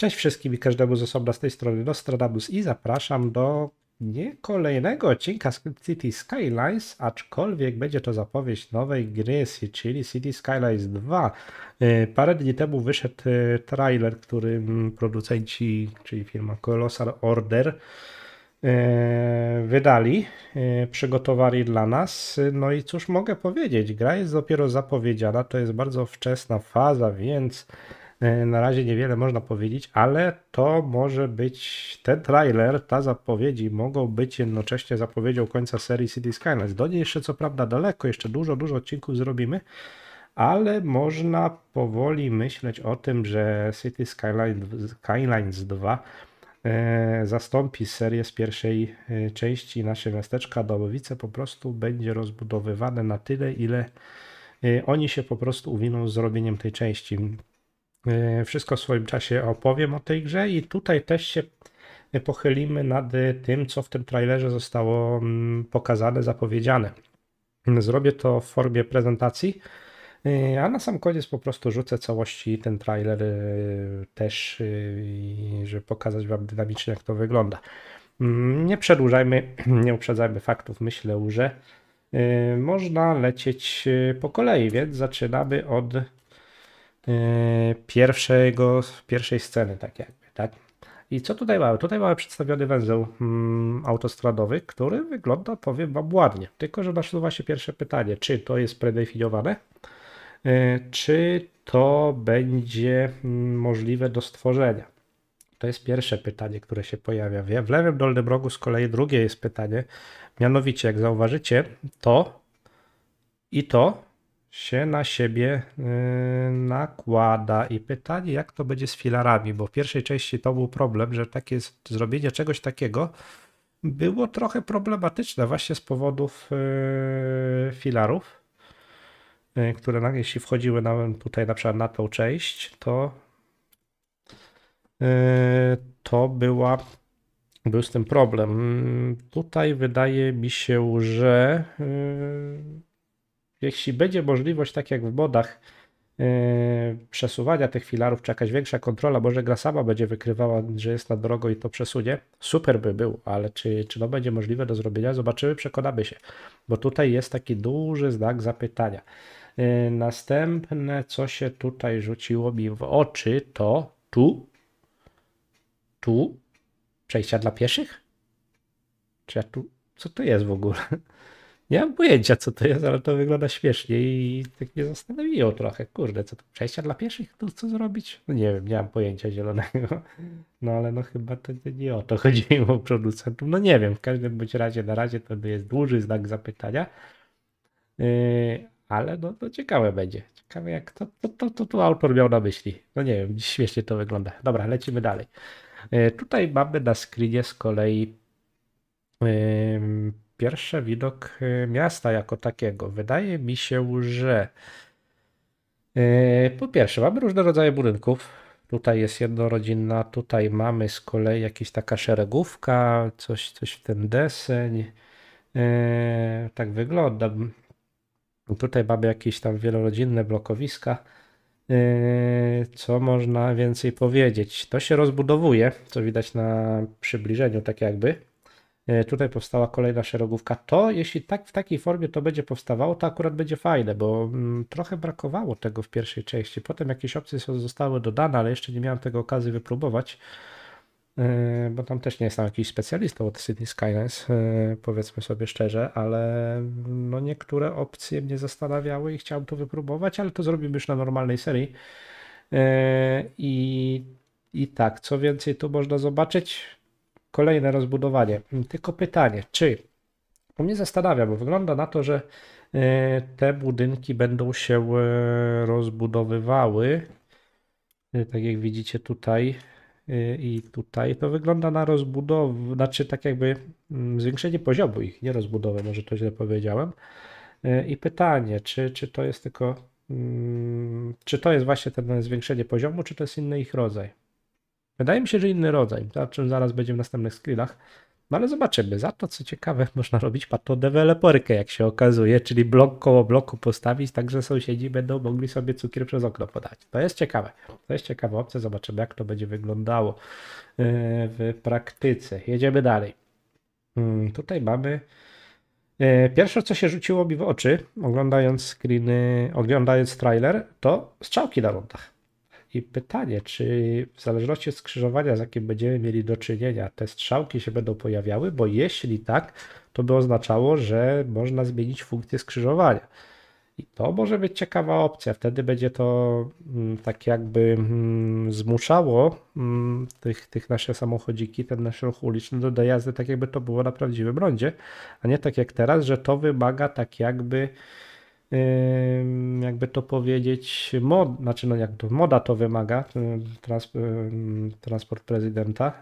Cześć wszystkim i każdemu z osobna z tej strony Nostradamus i zapraszam do nie kolejnego odcinka z City Skylines, aczkolwiek będzie to zapowiedź nowej gry, czyli City Skylines 2. E, parę dni temu wyszedł e, trailer, który producenci, czyli firma Colossal Order e, wydali, przygotowali dla nas. No i cóż mogę powiedzieć, gra jest dopiero zapowiedziana, to jest bardzo wczesna faza, więc E, na razie niewiele można powiedzieć, ale to może być ten trailer, ta zapowiedzi mogą być jednocześnie zapowiedzią końca serii City Skylines. Do niej jeszcze co prawda daleko, jeszcze dużo, dużo odcinków zrobimy, ale można powoli myśleć o tym, że City Skylines, Skylines 2 zastąpi serię z pierwszej e, części nasze miasteczka Dołowice po prostu będzie rozbudowywane na tyle, ile e, oni się po prostu uwiną z zrobieniem tej części. E, wszystko w swoim czasie opowiem o tej grze i tutaj też się e, pochylimy nad e, tym, co w tym trailerze zostało mm, pokazane, zapowiedziane. Zrobię to w formie prezentacji, a na sam koniec po prostu rzucę całości ten trailer też, żeby pokazać Wam dynamicznie, jak to wygląda. Mm, nie przedłużajmy, nie uprzedzajmy faktów. Myślę, że można lecieć po kolei, więc zaczynamy od Y, pierwszego, pierwszej sceny, tak jakby, tak? I co tutaj mamy? Tutaj mamy przedstawiony węzeł mm, autostradowy, który wygląda, powiem Wam, ładnie. Tylko, że nasuwa się pierwsze pytanie, czy to jest predefiniowane, y, czy to będzie mm, możliwe do stworzenia. To jest pierwsze pytanie, które się pojawia. W lewym dolnym rogu z kolei drugie jest pytanie, mianowicie, jak zauważycie, to i to się na siebie y, nakłada. I pytanie, jak to będzie z filarami, bo w pierwszej części to był problem, że takie zrobienie czegoś takiego było trochę problematyczne właśnie z powodów y, filarów, y, które jeśli wchodziły nam tutaj na przykład na tą część, to to była był z tym problem. Mm, tutaj wydaje mi się, że jeśli będzie możliwość, tak jak w modach, yy, przesuwania tych filarów, czy jakaś większa kontrola, może gra sama będzie wykrywała, że jest na drogo i to przesunie, super by był, ale czy, czy to będzie możliwe do zrobienia, zobaczymy, przekonamy się, bo tutaj jest taki duży znak zapytania. Yy, następne, co się tutaj rzuciło mi w oczy, to tu, tu, przejścia dla pieszych? Czy ja tu, co to jest w ogóle? Nie mam pojęcia, co to jest, ale to wygląda śmiesznie i tak mnie zastanowiło trochę. Kurde, co to przejścia dla pieszych? To co zrobić? No nie wiem, nie mam pojęcia zielonego. No ale no chyba to, nie o to chodziło producentów. No nie wiem, w każdym bądź razie na razie to jest duży znak zapytania. Yy, ale no, to no ciekawe będzie. Ciekawe jak to, to, to, to tu autor miał na myśli. No nie wiem, śmiesznie to wygląda. Dobra, lecimy dalej. Yy, tutaj mamy na screenie z kolei yy, pierwszy widok y, miasta jako takiego. Wydaje mi się, że y, po pierwsze mamy różne rodzaje budynków. Tutaj jest jednorodzinna, tutaj mamy z kolei jakaś taka szeregówka, coś, coś w ten deseń. Y, tak wygląda. Tutaj mamy jakieś tam wielorodzinne blokowiska. Co można więcej powiedzieć? To się rozbudowuje, co widać na przybliżeniu, tak jakby. E, tutaj powstała kolejna szerogówka. To, jeśli tak w takiej formie to będzie powstawało, to akurat będzie fajne, bo mm, trochę brakowało tego w pierwszej części. Potem jakieś opcje zostały dodane, ale jeszcze nie miałem tego okazji wypróbować, e, bo tam też nie jestem jakiś specjalistą od Sydney Skylines, e, powiedzmy sobie szczerze, ale mm, no, niektóre opcje mnie zastanawiały i chciałem to wypróbować, ale to zrobimy już na normalnej serii. I i tak, co więcej tu można zobaczyć? kolejne rozbudowanie. Mm, tylko pytanie, czy bo mnie zastanawia, bo wygląda na to, że e, te budynki będą się e, rozbudowywały. E, tak jak widzicie tutaj i tutaj, to wygląda na rozbudowę, znaczy tak jakby mm, zwiększenie poziomu ich, nie rozbudowę, może to źle powiedziałem. I pytanie, czy, czy to jest tylko, mm, czy to jest właśnie ten zwiększenie poziomu, czy to jest inny ich rodzaj? Wydaje mi się, że inny rodzaj, o czym zaraz będzie w następnych screenach. No ale zobaczymy. Za to, co ciekawe, można robić patodeweloperkę, jak się okazuje, czyli blok koło bloku postawić, tak że sąsiedzi będą mogli sobie cukier przez okno podać. To jest ciekawe. To jest ciekawa opcja. Zobaczymy, jak to będzie wyglądało e, w praktyce. Jedziemy dalej. Mm, tutaj mamy... E, pierwsze, co się rzuciło mi w oczy, oglądając screeny, oglądając trailer, to strzałki na rundach. I pytanie, czy w zależności od skrzyżowania, z jakim będziemy mieli do czynienia, te strzałki się będą pojawiały, bo jeśli tak, to by oznaczało, że można zmienić funkcję skrzyżowania. I to może być ciekawa opcja. Wtedy będzie to mm, tak jakby mm, zmuszało mm, tych, tych nasze samochodziki, ten nasz ruch uliczny do dojazdy, tak jakby to było na prawdziwym rondzie, a nie tak jak teraz, że to wymaga tak jakby jakby to powiedzieć, mod, znaczy no jak to, moda to wymaga, y, trans, y, transport prezydenta,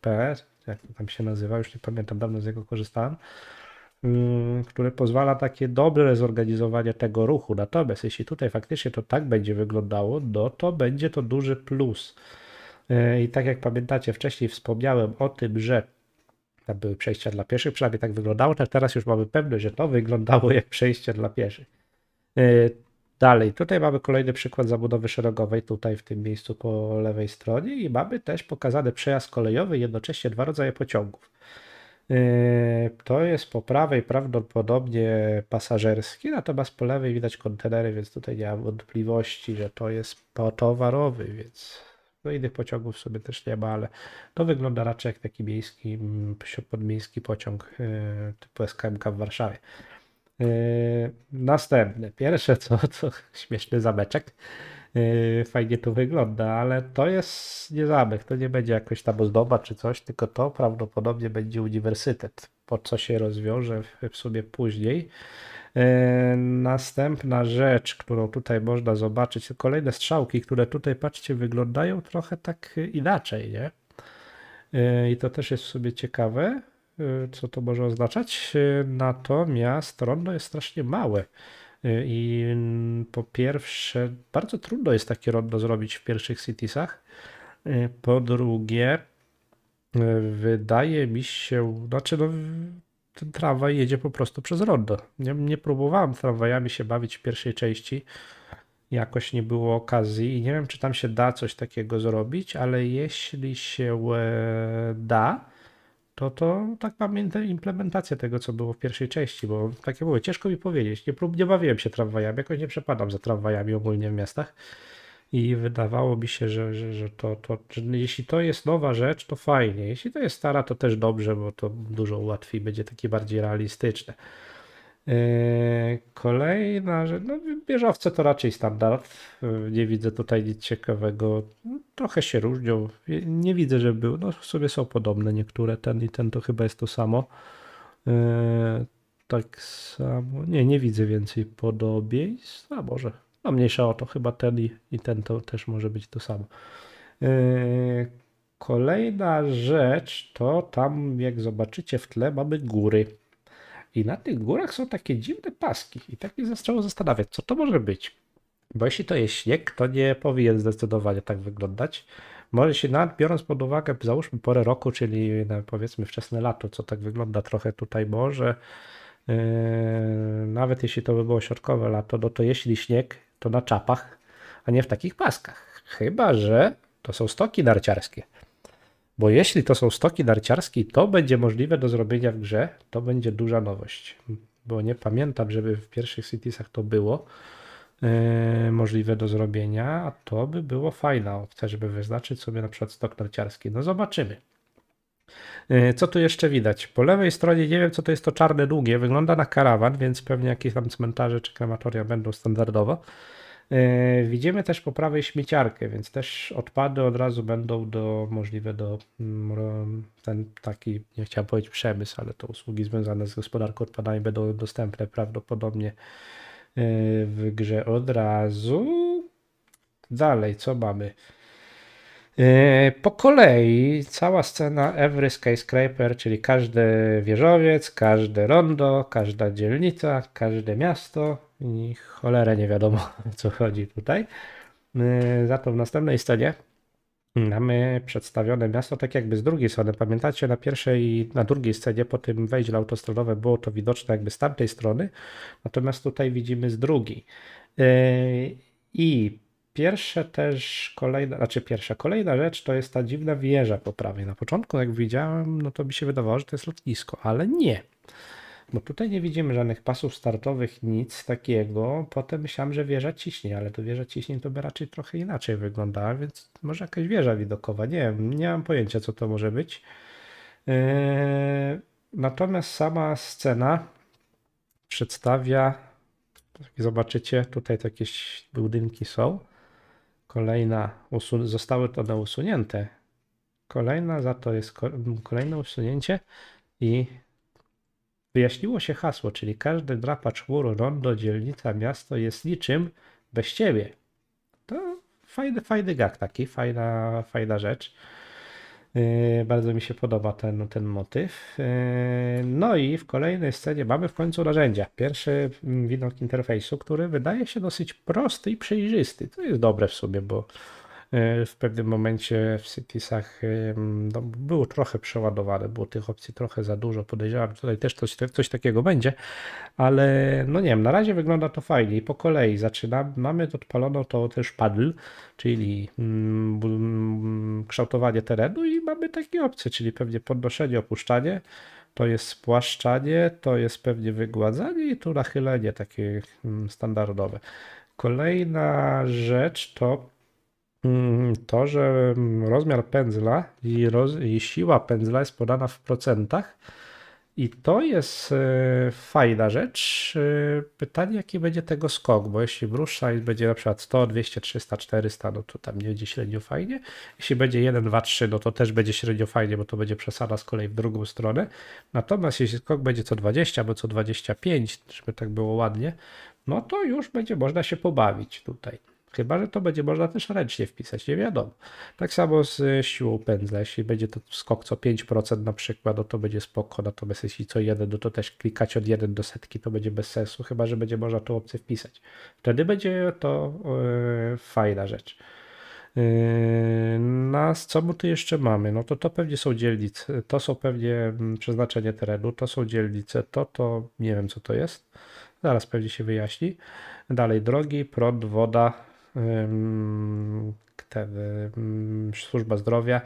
PS, jak to tam się nazywa, już nie pamiętam, dawno z niego korzystałem, które pozwala takie dobre zorganizowanie tego ruchu. Natomiast jeśli tutaj faktycznie to tak będzie wyglądało, no to będzie to duży plus. Y, I tak jak pamiętacie, wcześniej wspomniałem o tym, że tam były przejścia dla pieszych, przynajmniej tak wyglądało. Teraz już mamy pewność, że to wyglądało jak przejście dla pieszych. E, dalej, tutaj mamy kolejny przykład zabudowy szerogowej, tutaj w tym miejscu po lewej stronie i mamy też pokazany przejazd kolejowy, jednocześnie dwa rodzaje pociągów. E, to jest po prawej prawdopodobnie pasażerski, natomiast po lewej widać kontenery, więc tutaj nie mam wątpliwości, że to jest towarowy, więc no innych pociągów sobie też nie ma, ale to wygląda raczej jak taki miejski, mm, podmiejski pociąg e, typu SKMK w Warszawie. E, Następne, pierwsze co, to śmieszny zameczek. E, fajnie to wygląda, ale to jest nie zamek, to nie będzie jakoś tam ozdoba czy coś, tylko to prawdopodobnie będzie uniwersytet, po co się rozwiąże w, sumie sobie później. E, następna rzecz, którą tutaj można zobaczyć, kolejne strzałki, które tutaj, patrzcie, wyglądają trochę tak e, inaczej, nie? E, I to też jest w sobie ciekawe, co to może oznaczać. Natomiast rondo jest strasznie małe. I po pierwsze, bardzo trudno jest takie rondo zrobić w pierwszych Citiesach. Po drugie, wydaje mi się, znaczy no, ten tramwaj jedzie po prostu przez rondo. Nie, nie próbowałem tramwajami się bawić w pierwszej części, jakoś nie było okazji i nie wiem, czy tam się da coś takiego zrobić, ale jeśli się e, da, to to tak pamiętam implementację tego, co było w pierwszej części, bo takie było. ciężko mi powiedzieć. Nie, prób, nie bawiłem się tramwajami, jakoś nie przepadam za tramwajami ogólnie w miastach i wydawałoby się, że, że, że to, to że jeśli to jest nowa rzecz, to fajnie. Jeśli to jest stara, to też dobrze, bo to dużo łatwiej będzie takie bardziej realistyczne. Yy, kolejna rzecz, no wieżowce to raczej standard. Nie widzę tutaj nic ciekawego. Trochę się różnią. Nie widzę, że był. No sobie są podobne niektóre. Ten i ten to chyba jest to samo. Yy, tak samo. Nie, nie widzę więcej podobieństw. A może a no, mniejsza o to, chyba ten i, i ten to też może być to samo. Yy, kolejna rzecz to tam, jak zobaczycie w tle, mamy góry. I na tych górach są takie dziwne paski. I tak mnie zaczęło zastanawiać, co to może być. Bo jeśli to jest śnieg, to nie powinien zdecydowanie tak wyglądać. Może się nawet biorąc pod uwagę, załóżmy porę roku, czyli powiedzmy wczesne lato, co tak wygląda trochę tutaj może. Yy, nawet jeśli to by było środkowe lato, no to jeśli śnieg to na czapach, a nie w takich paskach. Chyba, że to są stoki narciarskie. Bo jeśli to są stoki narciarskie to będzie możliwe do zrobienia w grze, to będzie duża nowość. Bo nie pamiętam, żeby w pierwszych Citiesach to było yy, możliwe do zrobienia, a to by było fajna opcja, żeby wyznaczyć sobie na przykład stok narciarski. No zobaczymy. E, co tu jeszcze widać? Po lewej stronie nie wiem, co to jest to czarne długie. Wygląda na karawan, więc pewnie jakieś tam cmentarze czy krematoria będą standardowo. E, widzimy też po prawej śmieciarkę, więc też odpady od razu będą do, możliwe do mm, ten taki, nie chciałem powiedzieć przemysł, ale to usługi związane z gospodarką odpadami będą dostępne prawdopodobnie e, w grze od razu. Dalej, co mamy? E, po kolei cała scena Every Skyscraper, czyli każdy wieżowiec, każde rondo, każda dzielnica, każde miasto i cholerę nie wiadomo o co chodzi tutaj. E, za to w następnej scenie mamy przedstawione miasto tak jakby z drugiej strony. Pamiętacie na pierwszej i na drugiej scenie po tym wejściu na autostradowe było to widoczne jakby z tamtej strony, natomiast tutaj widzimy z drugiej. E, I Pierwsze też kolejna, znaczy pierwsza, kolejna rzecz to jest ta dziwna wieża po prawej. Na początku jak widziałem, no to mi się wydawało, że to jest lotnisko, ale nie. Bo tutaj nie widzimy żadnych pasów startowych, nic takiego. Potem myślałem, że wieża ciśnie, ale to wieża ciśnie to by raczej trochę inaczej wyglądała, więc może jakaś wieża widokowa. Nie wiem, nie mam pojęcia co to może być. Yy, natomiast sama scena przedstawia, zobaczycie, tutaj jakieś budynki są. Kolejna zostały one usunięte. Kolejna za to jest ko kolejne usunięcie i wyjaśniło się hasło, czyli każdy drapacz chmur, rondo, dzielnica, miasto jest niczym bez ciebie. To fajny, fajny gag taki, fajna, fajna rzecz. Yy, bardzo mi się podoba ten, ten motyw. Yy, no i w kolejnej scenie mamy w końcu narzędzia. Pierwszy mm, widok interfejsu, który wydaje się dosyć prosty i przejrzysty. To jest dobre w sobie, bo E, w pewnym momencie w Citiesach no, było trochę przeładowane, było tych opcji trochę za dużo, podejrzewam, że tutaj też coś, coś takiego będzie, ale no nie wiem, na razie wygląda to fajnie i po kolei zaczynamy, mamy odpalono to też paddle, czyli mm, mm, kształtowanie terenu i mamy takie opcje, czyli pewnie podnoszenie, opuszczanie, to jest spłaszczanie, to jest pewnie wygładzanie i tu nachylenie takie mm, standardowe. Kolejna rzecz to Mm, to, że mm, rozmiar pędzla i, roz, i siła pędzla jest podana w procentach. I to jest y, fajna rzecz. Y, pytanie, jaki będzie tego skok, bo jeśli brush będzie na przykład 100, 200, 300, 400, no to tam nie będzie średnio fajnie. Jeśli będzie 1, 2, 3, no to też będzie średnio fajnie, bo to będzie przesada z kolei w drugą stronę. Natomiast jeśli skok będzie co 20 albo co 25, żeby tak było ładnie, no to już będzie można się pobawić tutaj. Chyba, że to będzie można też ręcznie wpisać, nie wiadomo. Tak samo z e, siłą pędzla. Jeśli będzie to skok co 5% na przykład, no to będzie spoko. Natomiast jeśli co 1, no to też klikać od 1 do setki to będzie bez sensu, chyba, że będzie można tą opcję wpisać. Wtedy będzie to yy, fajna rzecz. Yy, e, nas, no, co my tu jeszcze mamy? No to to pewnie są dzielnice, to są pewnie mm, przeznaczenie terenu, to są dzielnice, to to nie wiem co to jest. Zaraz pewnie się wyjaśni. Dalej drogi, prąd, woda, te, służba zdrowia,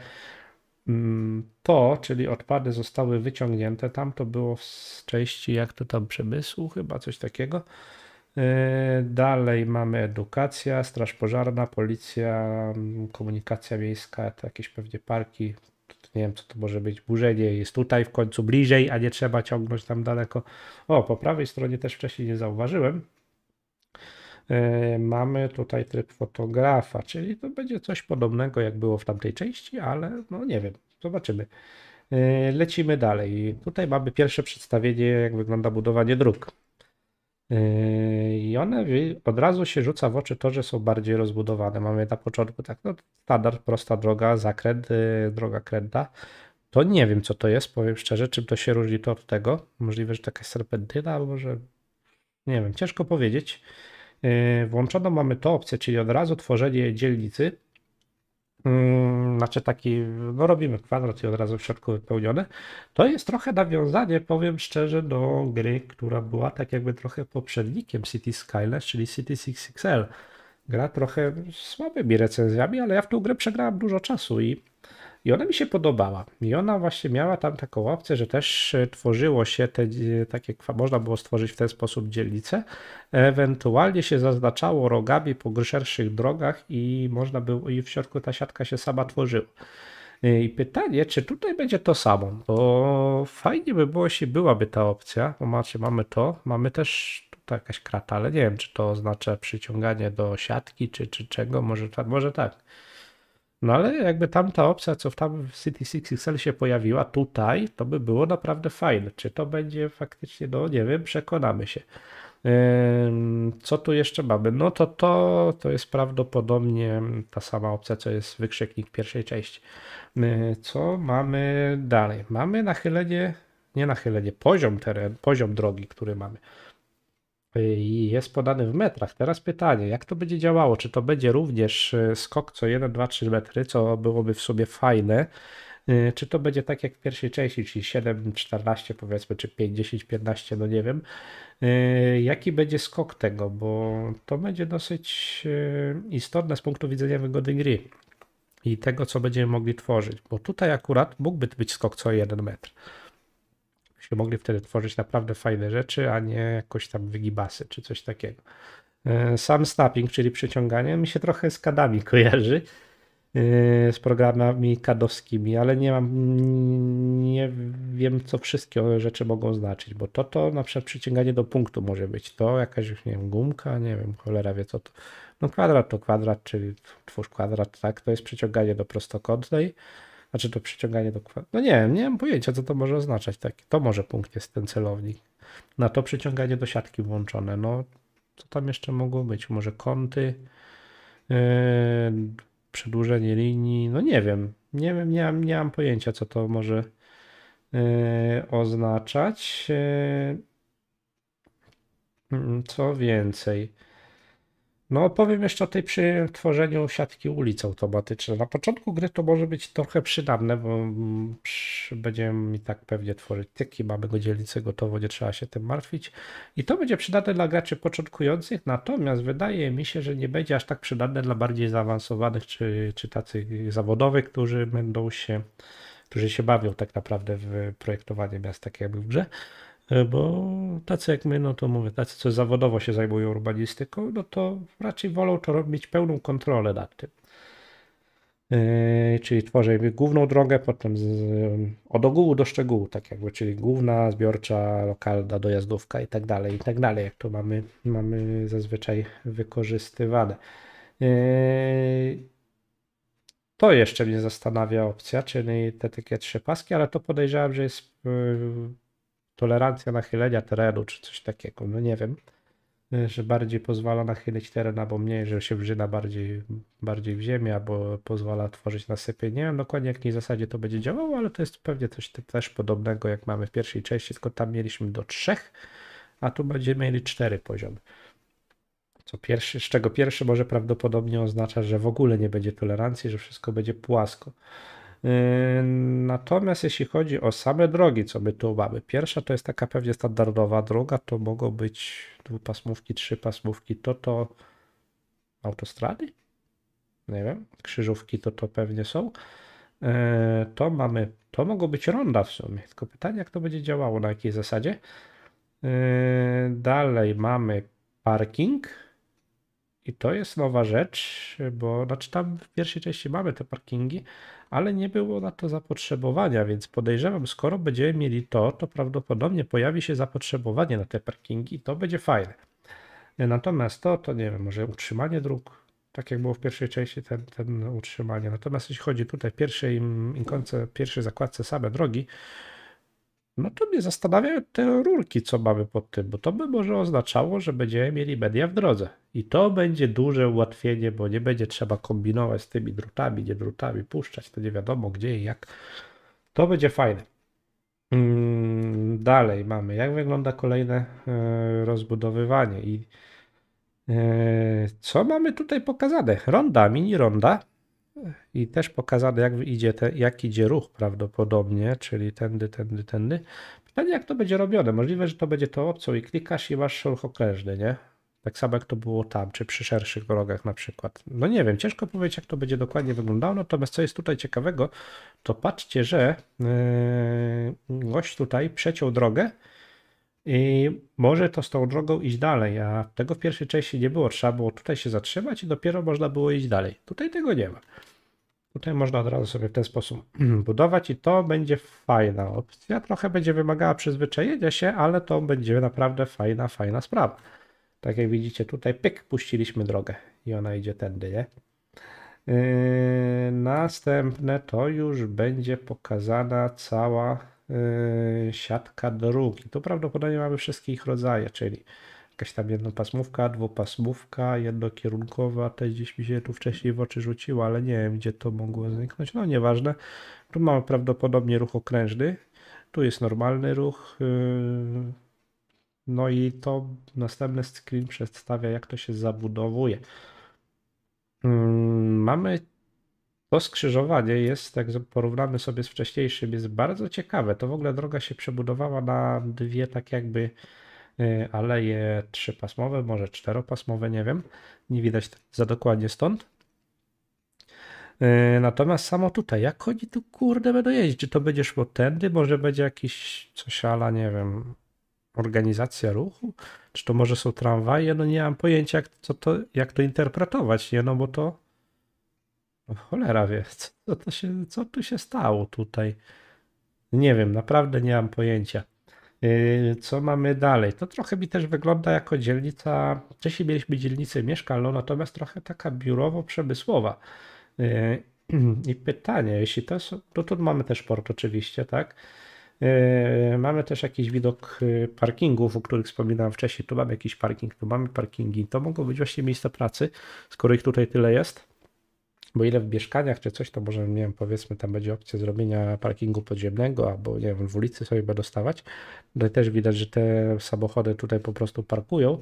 to, czyli odpady zostały wyciągnięte, tam to było z części, jak to tam, przemysłu chyba, coś takiego. Yy, dalej mamy edukacja, straż pożarna, policja, komunikacja miejska, to jakieś pewnie parki, nie wiem co to może być, burzenie jest tutaj w końcu bliżej, a nie trzeba ciągnąć tam daleko. O, po prawej stronie też wcześniej nie zauważyłem, E, mamy tutaj tryb fotografa, czyli to będzie coś podobnego jak było w tamtej części, ale no nie wiem, zobaczymy. E, lecimy dalej. Tutaj mamy pierwsze przedstawienie, jak wygląda budowanie dróg. E, I one od razu się rzuca w oczy to, że są bardziej rozbudowane. Mamy na początku tak, no standard, prosta droga, zakręt, droga kręta. To nie wiem, co to jest, powiem szczerze, czym to się różni to od tego. Możliwe, że to jakaś serpentyna, może nie wiem, ciężko powiedzieć. Yy, włączoną mamy to opcję, czyli od razu tworzenie dzielnicy. Yy, znaczy taki, no robimy kwadrat i od razu w środku wypełnione. To jest trochę nawiązanie, powiem szczerze, do gry, która była tak jakby trochę poprzednikiem City Skylines, czyli City 6 XL. Gra trochę słabymi recenzjami, ale ja w tą grę przegrałem dużo czasu i i ona mi się podobała. I ona właśnie miała tam taką opcję, że też e, tworzyło się te e, takie, można było stworzyć w ten sposób dzielnice. Ewentualnie się zaznaczało rogami po szerszych drogach i można było, i w środku ta siatka się sama tworzyła. E, I pytanie, czy tutaj będzie to samo, bo fajnie by było, jeśli byłaby ta opcja, bo macie, mamy to, mamy też tutaj jakaś krata, ale nie wiem, czy to oznacza przyciąganie do siatki, czy, czy czego, może, może tak. No ale jakby tamta opcja, co tam w City 6XL się pojawiła tutaj, to by było naprawdę fajne. Czy to będzie faktycznie, no nie wiem, przekonamy się. Co tu jeszcze mamy? No to to, to jest prawdopodobnie ta sama opcja, co jest wykrzyknik pierwszej części. Yy, co mamy dalej? Mamy nachylenie, nie nachylenie, poziom teren, poziom drogi, który mamy. Y, i jest podany w metrach. Teraz pytanie, jak to będzie działało? Czy to będzie również y, skok co 1, 2, 3 metry, co byłoby w sobie fajne? Y, czy to będzie tak jak w pierwszej części, czyli 7, 14 powiedzmy, czy 5, 10, 15, no nie wiem. Jaki będzie skok tego, bo to będzie dosyć istotne z punktu widzenia wygody gry i tego, co będziemy mogli tworzyć, bo tutaj akurat mógłby być skok co 1 metr byśmy mogli wtedy tworzyć naprawdę fajne rzeczy, a nie jakoś tam wygibasy czy coś takiego. E, sam snapping, czyli przyciąganie, mi się trochę z kadami kojarzy, e, z programami kadowskimi, ale nie mam, nie wiem, co wszystkie rzeczy mogą znaczyć, bo to, to na przykład przyciąganie do punktu może być, to jakaś, nie wiem, gumka, nie wiem, cholera wie co to. No kwadrat to kwadrat, czyli twórz kwadrat, tak, to jest przyciąganie do prostokątnej, znaczy to przyciąganie do kwadratu. No nie wiem, nie mam pojęcia, co to może oznaczać. Tak, to może punkt jest ten celownik. Na to przyciąganie do siatki włączone. No, co tam jeszcze mogło być? Może kąty, yy, przedłużenie linii. No nie wiem. Nie wiem, nie mam, nie mam pojęcia, co to może yy, oznaczać. Yy, mm, co więcej. No, opowiem jeszcze o tej przy tworzeniu siatki ulic automatycznej. Na początku gry to może być trochę przydatne, bo mm, będziemy mi tak pewnie tworzyć tyki, mamy go dzielnicę gotowo, nie trzeba się tym martwić. I to będzie przydatne dla graczy początkujących, natomiast wydaje mi się, że nie będzie aż tak przydatne dla bardziej zaawansowanych czy, czy tacy zawodowych, którzy będą się, którzy się bawią tak naprawdę w projektowanie miast, tak jakby w grze. E, bo tacy jak my, no to mówię, tacy, co zawodowo się zajmują urbanistyką, no to raczej wolą to robić pełną kontrolę nad tym. E, czyli tworzę główną drogę, potem z, od ogółu do szczegółu, tak jakby, czyli główna, zbiorcza, lokalna, dojazdówka i tak dalej, i tak dalej, jak to mamy, mamy zazwyczaj wykorzystywane. E, to jeszcze mnie zastanawia opcja, czyli te takie trzy paski, ale to podejrzewam, że jest tolerancja nachylenia terenu, czy coś takiego, no nie wiem, y, że bardziej pozwala nachylić teren albo mniej, że się wrzyna bardziej, bardziej w ziemię, albo pozwala tworzyć nasypy. Nie wiem no dokładnie, jak w jakiej zasadzie to będzie działało, ale to jest pewnie coś też podobnego, jak mamy w pierwszej części, tylko tam mieliśmy do trzech, a tu będziemy mieli cztery poziomy. Co pierwszy, z czego pierwszy może prawdopodobnie oznacza, że w ogóle nie będzie tolerancji, że wszystko będzie płasko. Yy, natomiast jeśli chodzi o same drogi, co my tu mamy, pierwsza to jest taka pewnie standardowa droga, to mogą być dwupasmówki, trzypasmówki, to to autostrady? Nie wiem, krzyżówki to to pewnie są. Yy, to mamy, to mogą być ronda w sumie, tylko pytanie jak to będzie działało, na jakiej zasadzie. Yy, dalej mamy parking, i to jest nowa rzecz, bo znaczy tam w pierwszej części mamy te parkingi, ale nie było na to zapotrzebowania, więc podejrzewam, skoro będziemy mieli to, to prawdopodobnie pojawi się zapotrzebowanie na te parkingi i to będzie fajne. Natomiast to, to nie wiem, może utrzymanie dróg, tak jak było w pierwszej części, ten, ten utrzymanie. Natomiast jeśli chodzi tutaj w pierwszej, inkonce, pierwszej zakładce same drogi, no to mnie zastanawiają te rurki, co mamy pod tym, bo to by może oznaczało, że będziemy mieli media w drodze. I to będzie duże ułatwienie, bo nie będzie trzeba kombinować z tymi drutami, nie drutami, puszczać to nie wiadomo gdzie i jak. To będzie fajne. Mm, dalej mamy, jak wygląda kolejne e, rozbudowywanie i e, co mamy tutaj pokazane? Ronda, mini ronda i też pokazane, jak idzie, te, jak idzie ruch prawdopodobnie, czyli tędy, tędy, tędy. Pytanie, jak to będzie robione. Możliwe, że to będzie to opcją i klikasz i masz ruch okrężny, nie? Tak samo jak to było tam, czy przy szerszych drogach na przykład. No nie wiem, ciężko powiedzieć, jak to będzie dokładnie wyglądało, natomiast co jest tutaj ciekawego, to patrzcie, że yy, gość tutaj przeciął drogę i może to z tą drogą iść dalej, a tego w pierwszej części nie było, trzeba było tutaj się zatrzymać i dopiero można było iść dalej. Tutaj tego nie ma. Tutaj można od razu sobie w ten sposób budować i to będzie fajna opcja. Trochę będzie wymagała przyzwyczajenia się, ale to będzie naprawdę fajna, fajna sprawa. Tak jak widzicie tutaj, pyk, puściliśmy drogę i ona idzie tędy, nie? Yy, następne to już będzie pokazana cała yy, siatka dróg. I tu prawdopodobnie mamy wszystkie ich rodzaje, czyli jakaś tam jednopasmówka, dwupasmówka, jednokierunkowa, też gdzieś mi się tu wcześniej w oczy rzuciło, ale nie wiem gdzie to mogło zniknąć, no nieważne. Tu mamy prawdopodobnie ruch okrężny, tu jest normalny ruch, yy, no i to następny screen przedstawia jak to się zabudowuje. Mm, mamy to skrzyżowanie jest, tak porównamy sobie z wcześniejszym, jest bardzo ciekawe. To w ogóle droga się przebudowała na dwie tak jakby Y, aleje trzypasmowe, może czteropasmowe, nie wiem. Nie widać za dokładnie stąd. Y, natomiast samo tutaj, jak oni tu kurde będą jeździć? Czy to będzie szło tędy? Może będzie jakiś coś ala, nie wiem, organizacja ruchu? Czy to może są tramwaje? No nie mam pojęcia, jak, to, jak to interpretować, nie? No bo to no, cholera wie, co, to się, co tu się stało tutaj? Nie wiem, naprawdę nie mam pojęcia. Yy, co mamy dalej? To trochę mi też wygląda jako dzielnica, wcześniej mieliśmy dzielnicę mieszkalną, natomiast trochę taka biurowo-przemysłowa. Yy, I pytanie, jeśli to jest, To no tu mamy też port oczywiście, tak? Yy, mamy też jakiś widok parkingów, o których wspominałem wcześniej. Tu mamy jakiś parking, tu mamy parkingi. To mogą być właśnie miejsca pracy, skoro ich tutaj tyle jest. Bo ile w mieszkaniach czy coś, to może, nie wiem, powiedzmy, tam będzie opcja zrobienia parkingu podziemnego, albo nie wiem, w ulicy sobie dostawać. stawać. Ale też widać, że te samochody tutaj po prostu parkują.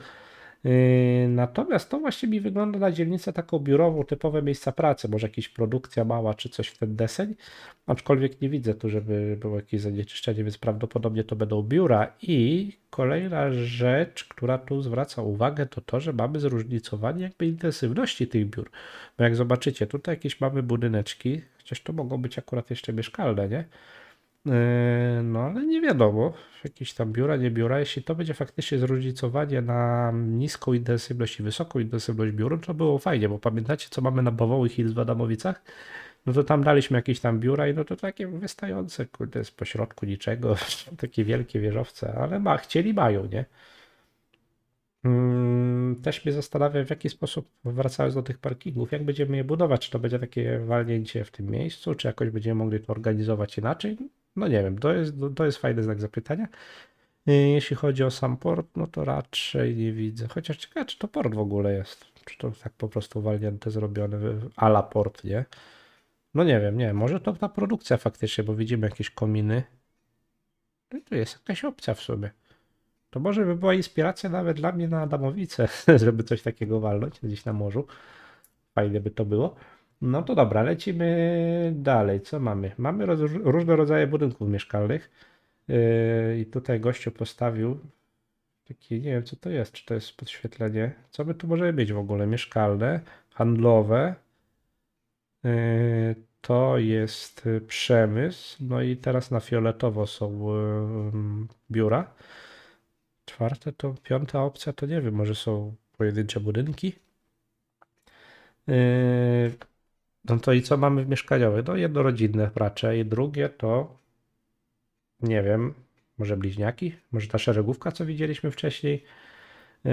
Y, natomiast to właśnie mi wygląda na dzielnicę taką biurową, typowe miejsca pracy, może jakaś produkcja mała czy coś w ten deseń, aczkolwiek nie widzę tu, żeby było jakieś zanieczyszczenie, więc prawdopodobnie to będą biura. I kolejna rzecz, która tu zwraca uwagę, to to, że mamy zróżnicowanie jakby intensywności tych biur. Bo jak zobaczycie, tutaj jakieś mamy budyneczki, chociaż to mogą być akurat jeszcze mieszkalne, nie? Yy, no ale nie wiadomo, jakieś tam biura, nie biura. Jeśli to będzie faktycznie zróżnicowanie na niską intensywność i wysoką intensywność biur, to było fajnie, bo pamiętacie, co mamy na Bawołych Hills w Adamowicach? No to tam daliśmy jakieś tam biura i no to takie wystające, kurde, z pośrodku niczego, takie wielkie wieżowce, ale ma, chcieli, mają, nie? Mm, też mnie zastanawiam, w jaki sposób, wracając do tych parkingów, jak będziemy je budować. Czy to będzie takie walnięcie w tym miejscu, czy jakoś będziemy mogli to organizować inaczej? no nie wiem, to jest, to jest fajny znak zapytania. E, jeśli chodzi o sam port, no to raczej nie widzę. Chociaż ciekawe, czy to port w ogóle jest. Czy to tak po prostu walnięte zrobione ala port, nie? No nie wiem, nie. Może to ta produkcja faktycznie, bo widzimy jakieś kominy. No tu jest jakaś opcja w sumie. To może by była inspiracja nawet dla mnie na Adamowicę, żeby coś takiego walnąć gdzieś na morzu. Fajnie by to było. No to dobra, lecimy dalej. Co mamy? Mamy roz, różne rodzaje budynków mieszkalnych. Yy, I tutaj gościu postawił taki, nie wiem co to jest, czy to jest podświetlenie. Co by tu może być w ogóle? Mieszkalne, handlowe. Yy, to jest przemysł. No i teraz na fioletowo są yy, biura. Czwarte to piąta opcja, to nie wiem, może są pojedyncze budynki. Yy, no to i co mamy w mieszkaniowych? No jednorodzinne raczej. Drugie to, nie wiem, może bliźniaki? Może ta szeregówka, co widzieliśmy wcześniej? Yy,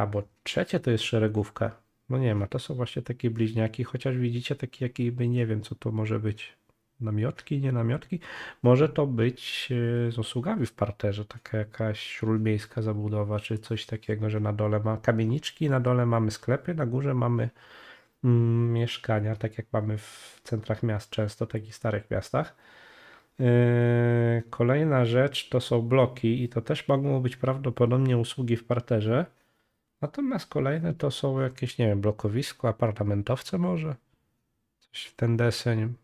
albo trzecie to jest szeregówka. No nie ma, to są właśnie takie bliźniaki, chociaż widzicie takie jakby, nie wiem co to może być. Namiotki, nie namiotki? Może to być yy, z usługami w parterze, taka jakaś śródmiejska zabudowa, czy coś takiego, że na dole ma kamieniczki, na dole mamy sklepy, na górze mamy mieszkania, tak jak mamy w centrach miast często, takich starych miastach. Yy, kolejna rzecz to są bloki i to też mogą być prawdopodobnie usługi w parterze. Natomiast kolejne to są jakieś, nie wiem, blokowisko, apartamentowce może? Coś w ten deseń.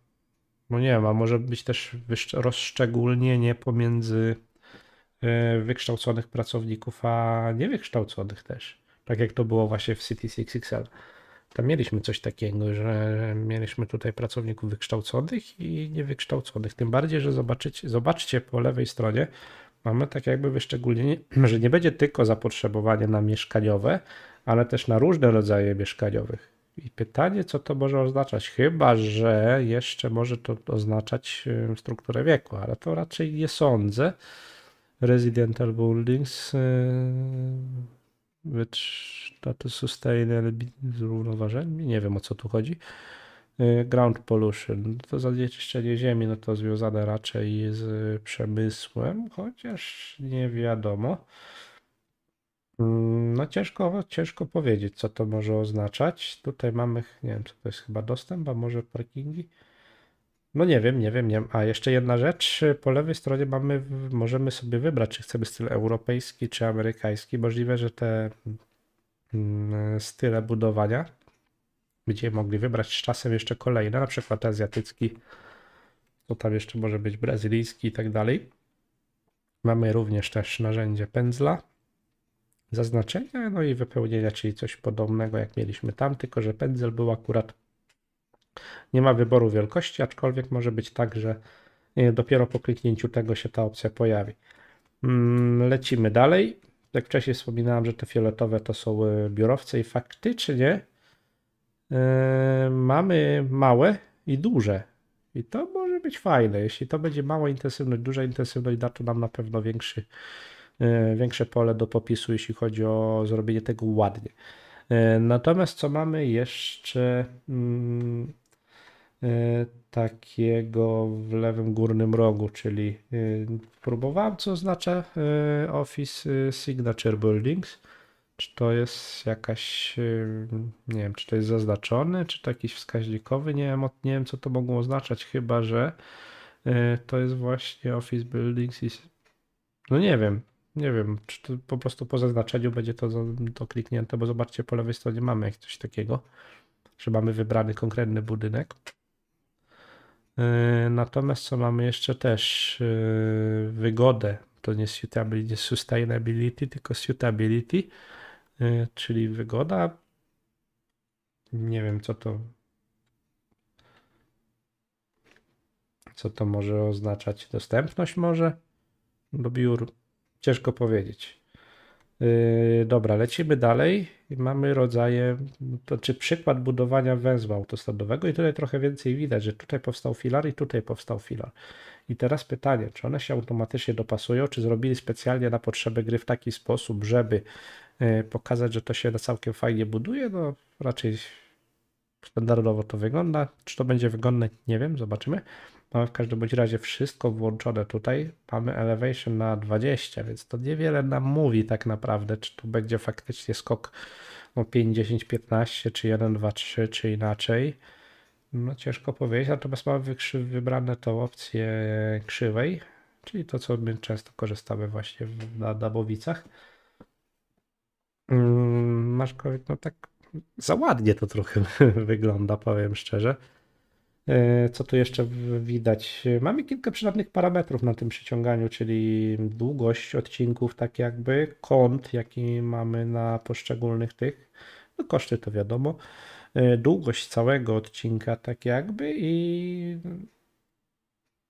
No nie wiem, a może być też rozszczególnienie pomiędzy yy, wykształconych pracowników, a niewykształconych też. Tak jak to było właśnie w City 6XL. Tam mieliśmy coś takiego, że mieliśmy tutaj pracowników wykształconych i niewykształconych. Tym bardziej, że zobaczycie, zobaczcie po lewej stronie, mamy tak jakby wyszczególnienie, że nie będzie tylko zapotrzebowanie na mieszkaniowe, ale też na różne rodzaje mieszkaniowych. I pytanie, co to może oznaczać? Chyba, że jeszcze może to oznaczać strukturę wieku, ale to raczej nie sądzę. Residential Buildings to sustainability, zrównoważenie, nie wiem o co tu chodzi. Y, ground pollution, to zanieczyszczenie ziemi, no to związane raczej z przemysłem, chociaż nie wiadomo. Mm, no ciężko, ciężko powiedzieć, co to może oznaczać. Tutaj mamy, nie wiem, co to jest chyba dostęp, a może parkingi. No nie wiem, nie wiem, nie wiem. A jeszcze jedna rzecz. Po lewej stronie mamy, możemy sobie wybrać, czy chcemy styl europejski, czy amerykański. Możliwe, że te mm, style budowania będziemy mogli wybrać z czasem jeszcze kolejne, na przykład azjatycki, to tam jeszcze może być brazylijski i tak dalej. Mamy również też narzędzie pędzla, zaznaczenia, no i wypełnienia, czyli coś podobnego jak mieliśmy tam, tylko że pędzel był akurat nie ma wyboru wielkości, aczkolwiek może być tak, że e, dopiero po kliknięciu tego się ta opcja pojawi. Mm, lecimy dalej. Jak wcześniej wspominałem, że te fioletowe to są e, biurowce i faktycznie e, mamy małe i duże. I to może być fajne. Jeśli to będzie mała intensywność, duża intensywność, da to nam na pewno większy, większe pole do popisu, jeśli chodzi o zrobienie tego ładnie. Natomiast co mamy jeszcze? Mm, E, takiego w lewym górnym rogu, czyli e, próbowałem, co oznacza e, Office Signature Buildings. Czy to jest jakaś, nie wiem, czy to jest zaznaczony, czy to jakiś wskaźnikowy, nie wiem, nie wiem co to mogło oznaczać, chyba że to jest właśnie Office Buildings no nie wiem, nie wiem, czy to po prostu po zaznaczeniu będzie to, to kliknięte, bo zobaczcie, po lewej stronie mamy coś takiego, że mamy wybrany konkretny budynek. E, natomiast co mamy jeszcze też e, wygodę, to nie suitability, sustainability, tylko suitability, e, czyli wygoda. Nie wiem, co to co to może oznaczać. Dostępność może do biur. Ciężko powiedzieć. Yy, dobra, lecimy dalej. Mamy rodzaje, to czy przykład budowania węzła autostradowego i tutaj trochę więcej widać, że tutaj powstał filar i tutaj powstał filar. I teraz pytanie, czy one się automatycznie dopasują, czy zrobili specjalnie na potrzeby gry w taki sposób, żeby yy, pokazać, że to się całkiem fajnie buduje? No raczej Standardowo to wygląda. Czy to będzie wygodne, nie wiem, zobaczymy. Mamy w każdym bądź razie wszystko włączone tutaj. Mamy elevation na 20, więc to niewiele nam mówi tak naprawdę, czy tu będzie faktycznie skok no 5, 10, 15, czy 1, 2, 3, czy inaczej. No ciężko powiedzieć, natomiast mamy wybrane to opcję krzywej, czyli to, co my często korzystamy właśnie na dabowicach. Mm, Maszkowiek, no tak za ładnie to trochę wygląda, powiem szczerze. E, co tu jeszcze widać? Mamy kilka przydatnych parametrów na tym przyciąganiu, czyli długość odcinków, tak jakby, kąt, jaki mamy na poszczególnych tych, no koszty to wiadomo, e, długość całego odcinka, tak jakby i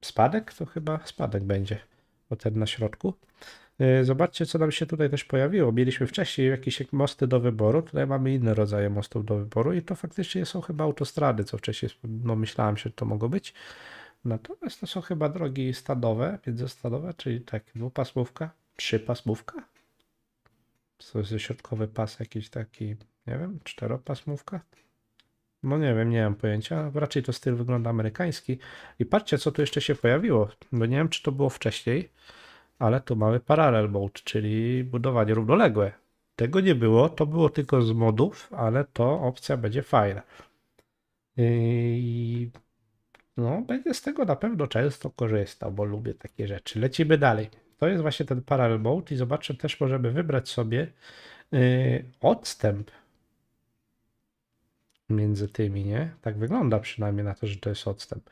spadek to chyba spadek będzie, o ten na środku. E, zobaczcie, co nam się tutaj też pojawiło. Mieliśmy wcześniej jakieś mosty do wyboru, tutaj mamy inne rodzaje mostów do wyboru i to faktycznie są chyba autostrady, co wcześniej no, myślałem że to mogło być. Natomiast to są chyba drogi stadowe, międzystadowe, czyli tak dwupasmówka, trzypasmówka. To jest środkowy pas jakiś taki, nie wiem, czteropasmówka. No nie wiem, nie mam pojęcia. Raczej to styl wygląda amerykański. I patrzcie, co tu jeszcze się pojawiło, bo nie wiem, czy to było wcześniej ale tu mamy parallel mode, czyli budowanie równoległe. Tego nie było, to było tylko z modów, ale to opcja będzie fajna. I no, będzie z tego na pewno często korzystał, bo lubię takie rzeczy. Lecimy dalej. To jest właśnie ten parallel mode i zobaczę, też możemy wybrać sobie yy, odstęp między tymi, nie? Tak wygląda przynajmniej na to, że to jest odstęp.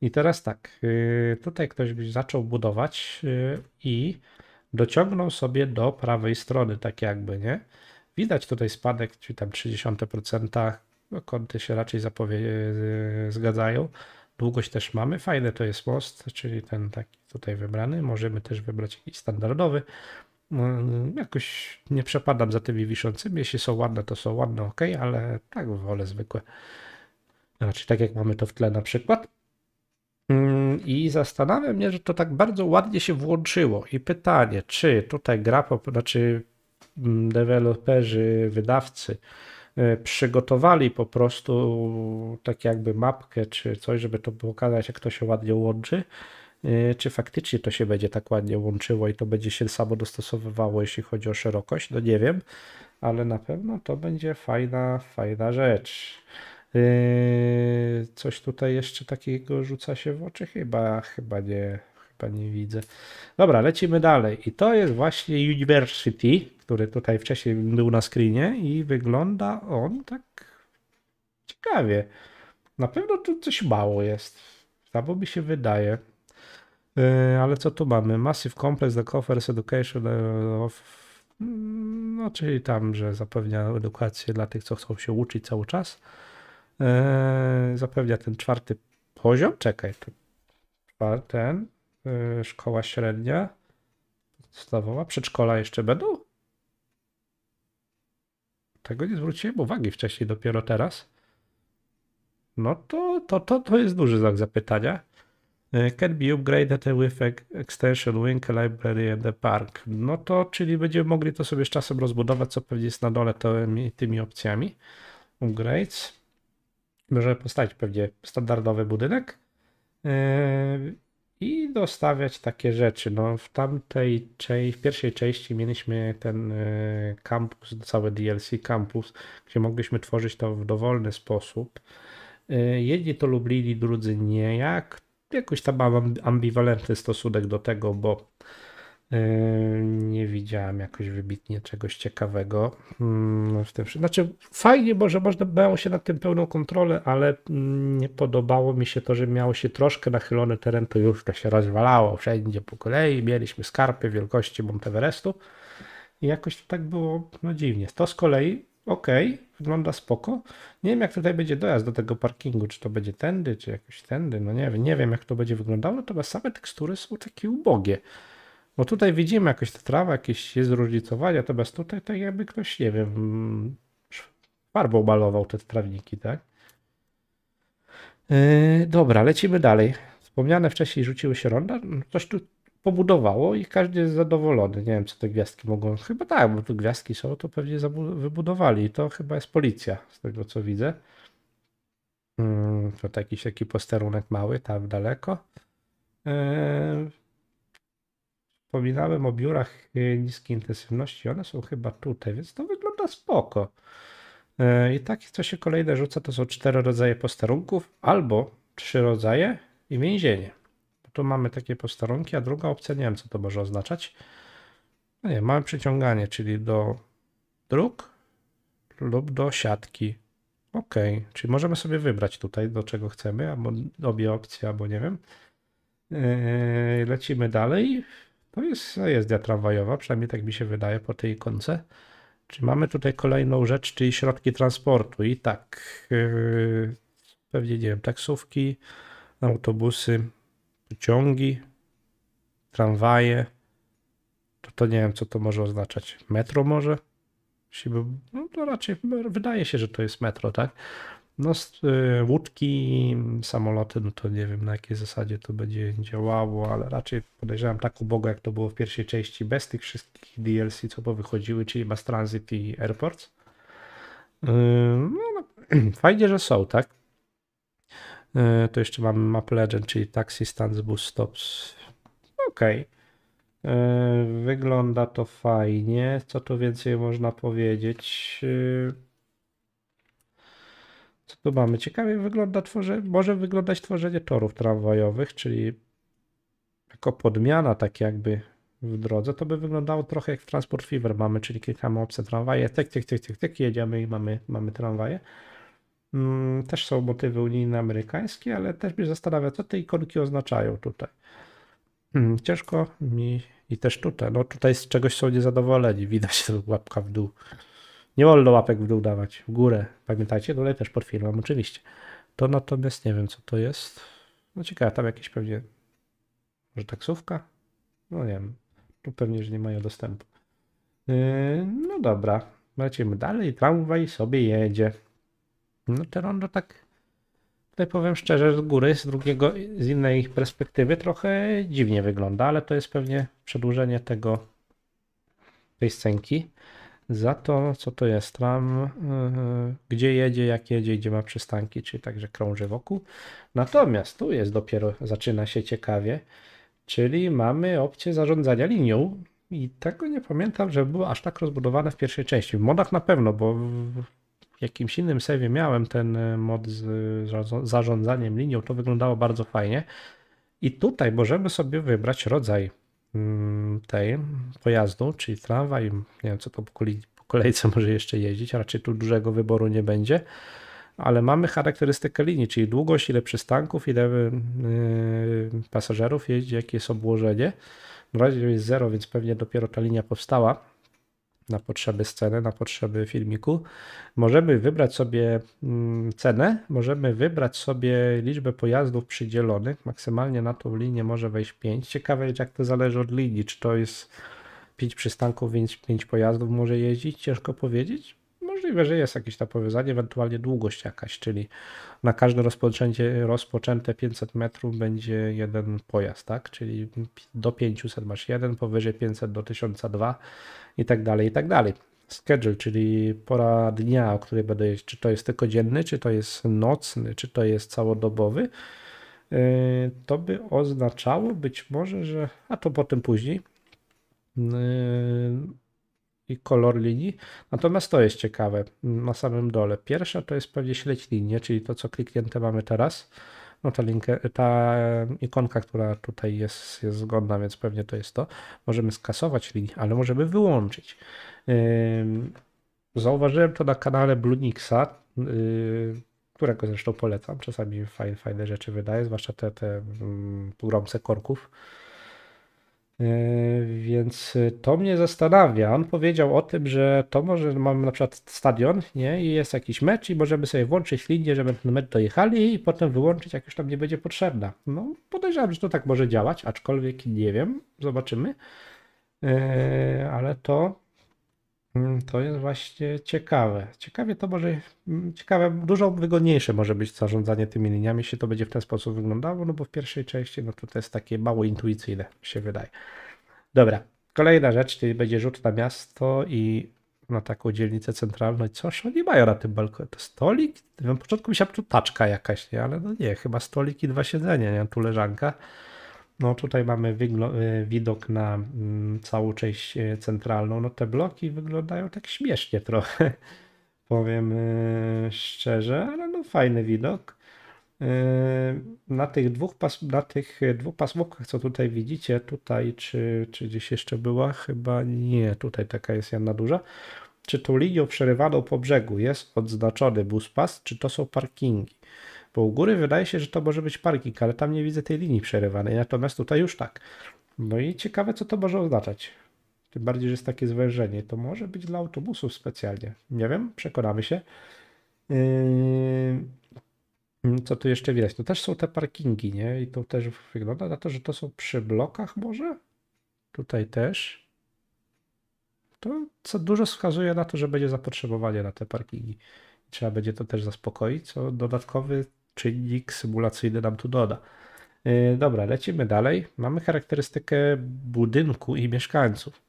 I teraz tak, y, tutaj ktoś zaczął budować y, i dociągnął sobie do prawej strony, tak jakby, nie? Widać tutaj spadek, czyli tam 30%, no, kąty się raczej y, zgadzają. Długość też mamy, fajny to jest most, czyli ten taki tutaj wybrany. Możemy też wybrać jakiś standardowy. No, jakoś nie przepadam za tymi wiszącymi. Jeśli są ładne, to są ładne, ok, ale tak wolę zwykłe. Znaczy tak jak mamy to w tle na przykład. Mm, I zastanawia mnie, że to tak bardzo ładnie się włączyło. I pytanie, czy tutaj gra, znaczy mm, deweloperzy, wydawcy e, przygotowali po prostu tak jakby mapkę czy coś, żeby to pokazać, jak to się ładnie łączy, e, czy faktycznie to się będzie tak ładnie łączyło i to będzie się samo dostosowywało, jeśli chodzi o szerokość, no nie wiem, ale na pewno to będzie fajna, fajna rzecz. Yy, coś tutaj jeszcze takiego rzuca się w oczy? Chyba, chyba nie, chyba nie widzę. Dobra, lecimy dalej. I to jest właśnie University, który tutaj wcześniej był na screenie i wygląda on tak ciekawie. Na pewno tu coś mało jest. Albo mi się wydaje. Yy, ale co tu mamy? Massive Complex The Coffers education yy, of mm, no, czyli tam, że zapewnia edukację dla tych, co chcą się uczyć cały czas. Eee, zapewnia ten czwarty poziom. Czekaj, ten eee, szkoła średnia, podstawowa, przedszkola jeszcze będą? Tego nie zwróciłem uwagi wcześniej, dopiero teraz. No to, to, to, to jest duży znak zapytania. Eee, can be upgraded with extension wing, library and the park. No to, czyli będziemy mogli to sobie z czasem rozbudować, co pewnie jest na dole tymi, tymi opcjami. Upgrades. Możemy postawić pewnie standardowy budynek yy, i dostawiać takie rzeczy. No, w tamtej części, w pierwszej części mieliśmy ten yy, kampus, cały DLC kampus, gdzie mogliśmy tworzyć to w dowolny sposób. Yy, jedni to lubili, drudzy nie. Jak jakoś tam mam ambiwalentny stosunek do tego, bo nie widziałem jakoś wybitnie czegoś ciekawego mm, w tym. Znaczy, fajnie, bo że można było się nad tym pełną kontrolę, ale nie podobało mi się to, że miało się troszkę nachylony teren, to już to się rozwalało wszędzie po kolei. Mieliśmy skarpy wielkości Monteverestu i jakoś to tak było no, dziwnie. To z kolei, okej, wygląda spoko. Nie wiem, jak tutaj będzie dojazd do tego parkingu, czy to będzie tędy, czy jakoś tędy, no nie wiem, nie wiem, jak to będzie wyglądało, natomiast same tekstury są takie ubogie. Bo tutaj widzimy jakąś trawę, jakieś jest różnicowanie, natomiast tutaj tak jakby ktoś, nie wiem, farbą malował te trawniki, tak? Yy, dobra, lecimy dalej. Wspomniane wcześniej rzuciły się ronda, coś tu pobudowało i każdy jest zadowolony. Nie wiem, co te gwiazdki mogą. Chyba tak, bo tu gwiazdki są, to pewnie wybudowali. I to chyba jest policja, z tego co widzę. Hmm, to jakiś taki posterunek mały tam daleko. Yy, wspominałem o biurach e, niskiej intensywności, one są chyba tutaj, więc to wygląda spoko. E, I tak, co się kolejne rzuca, to są cztery rodzaje posterunków albo trzy rodzaje i więzienie. Tu mamy takie posterunki, a druga opcja, nie wiem co to może oznaczać. No nie, mamy przyciąganie, czyli do dróg lub do siatki. Ok, czyli możemy sobie wybrać tutaj, do czego chcemy, albo obie opcje, albo nie wiem. E, lecimy dalej. To jest jezdnia tramwajowa, przynajmniej tak mi się wydaje po tej ikonce. Czy mamy tutaj kolejną rzecz, czyli środki transportu? I tak, yy, pewnie nie wiem, taksówki, autobusy, pociągi, tramwaje. To, to nie wiem, co to może oznaczać. Metro może? No to raczej wydaje się, że to jest metro, tak? No, y, łódki, samoloty, no to nie wiem na jakiej zasadzie to będzie działało, ale raczej podejrzewam tak ubogo, jak to było w pierwszej części, bez tych wszystkich DLC, co powychodziły, czyli bus Transit i Airports. Y, no, no fajnie, że są, tak? Y, to jeszcze mamy Map Legend, czyli Taxi Stands, Bus Stops. Okej. Okay. Wygląda to fajnie. Co tu więcej można powiedzieć? Co tu mamy? Ciekawie wygląda tworze... może wyglądać tworzenie torów tramwajowych, czyli jako podmiana tak jakby w drodze, to by wyglądało trochę jak w transport fever mamy, czyli klikamy opcję tramwaje, tyk, tyk, tyk, tyk, tyk, jedziemy i mamy, mamy tramwaje. Mm, też są motywy unijne amerykańskie, ale też mnie zastanawia, co te ikonki oznaczają tutaj. Hmm, ciężko mi i też tutaj. No tutaj z czegoś są niezadowoleni, widać łapka w dół. Nie wolno łapek w dół dawać, w górę. Pamiętajcie, tutaj też pod firmą, oczywiście. To natomiast nie wiem, co to jest. No ciekawe, tam jakieś pewnie, może taksówka? No nie wiem, tu pewnie, że nie mają dostępu. Yy, no dobra, lecimy dalej, tramwaj sobie jedzie. No te rondo tak, tutaj powiem szczerze, z góry, z drugiego, z innej perspektywy trochę dziwnie wygląda, ale to jest pewnie przedłużenie tego, tej scenki za to, co to jest tram, yy, gdzie jedzie, jak jedzie, gdzie ma przystanki, czyli także krąży wokół. Natomiast tu jest dopiero, zaczyna się ciekawie, czyli mamy opcję zarządzania linią i tego nie pamiętam, że było aż tak rozbudowane w pierwszej części. W modach na pewno, bo w jakimś innym sewie miałem ten y, mod z zarządzaniem linią, to wyglądało bardzo fajnie. I tutaj możemy sobie wybrać rodzaj Mm, tej pojazdu, czyli tramwaj, nie wiem co to po, po kolejce może jeszcze jeździć, raczej tu dużego wyboru nie będzie, ale mamy charakterystykę linii, czyli długość, ile przystanków, ile yy, pasażerów jeździ, jakie jest obłożenie. W razie jest zero, więc pewnie dopiero ta linia powstała na potrzeby sceny, na potrzeby filmiku. Możemy wybrać sobie mm, cenę, możemy wybrać sobie liczbę pojazdów przydzielonych. Maksymalnie na tą linię może wejść 5. Ciekawe jest jak to zależy od linii, czy to jest 5 przystanków, więc 5 pojazdów może jeździć, ciężko powiedzieć. Możliwe, że jest jakieś tam powiązanie, ewentualnie długość jakaś, czyli na każde rozpoczęcie, rozpoczęte 500 metrów będzie jeden pojazd, tak? Czyli do 500 masz jeden, powyżej 500 do 1002 i tak dalej, i tak dalej. Schedule, czyli pora dnia, o której będę jeść, czy to jest tylko dzienny, czy to jest nocny, czy to jest całodobowy, yy, to by oznaczało być może, że, a to potem później, yy, i kolor linii. Natomiast to jest ciekawe mm, na samym dole. Pierwsza to jest pewnie śledź linię, czyli to, co kliknięte mamy teraz. No ta, linkę, ta e, ikonka, która tutaj jest, jest zgodna, więc pewnie to jest to. Możemy skasować linię, ale możemy wyłączyć. Zauważyłem to na kanale Blunixa, y, którego zresztą polecam. Czasami fajne, fajne rzeczy wydaje, zwłaszcza te, te mm, półromce korków. E, więc e, to mnie zastanawia. On powiedział o tym, że to może mamy na przykład stadion nie? i jest jakiś mecz i możemy sobie włączyć linię, żeby ten mecz dojechali i potem wyłączyć, jak już tam nie będzie potrzebna. No podejrzewam, że to tak może działać, aczkolwiek nie wiem, zobaczymy. E, ale to Mm, to jest właśnie ciekawe. Ciekawie to może, mm, ciekawe, dużo wygodniejsze może być zarządzanie tymi liniami, jeśli to będzie w ten sposób wyglądało, no bo w pierwszej części no to, to jest takie mało intuicyjne, się wydaje. Dobra, kolejna rzecz, czyli będzie rzut na miasto i na taką dzielnicę centralną. I oni mają na tym balkonie? To stolik? Na początku myślałem, tu taczka jakaś, nie? Ale no nie, chyba stolik i dwa siedzenia, nie? Tu leżanka. No tutaj mamy y, widok na mm, całą część y, centralną. No te bloki wyglądają tak śmiesznie trochę, powiem y, szczerze, ale no fajny widok. Na tych, dwóch pas, na tych dwóch pasmówkach, co tutaj widzicie, tutaj czy, czy gdzieś jeszcze była? Chyba nie, tutaj taka jest jedna duża. Czy tą linią przerywaną po brzegu jest odznaczony buspas, czy to są parkingi? Bo u góry wydaje się, że to może być parking, ale tam nie widzę tej linii przerywanej, natomiast tutaj już tak. No i ciekawe, co to może oznaczać. Tym bardziej, że jest takie zwężenie. To może być dla autobusów specjalnie. Nie wiem, przekonamy się. Yy, co tu jeszcze widać? No też są te parkingi, nie? I to też wygląda na to, że to są przy blokach może? Tutaj też to co dużo wskazuje na to, że będzie zapotrzebowanie na te parkingi. Trzeba będzie to też zaspokoić, co dodatkowy czynnik symulacyjny nam tu doda. Y, dobra, lecimy dalej. Mamy charakterystykę budynku i mieszkańców.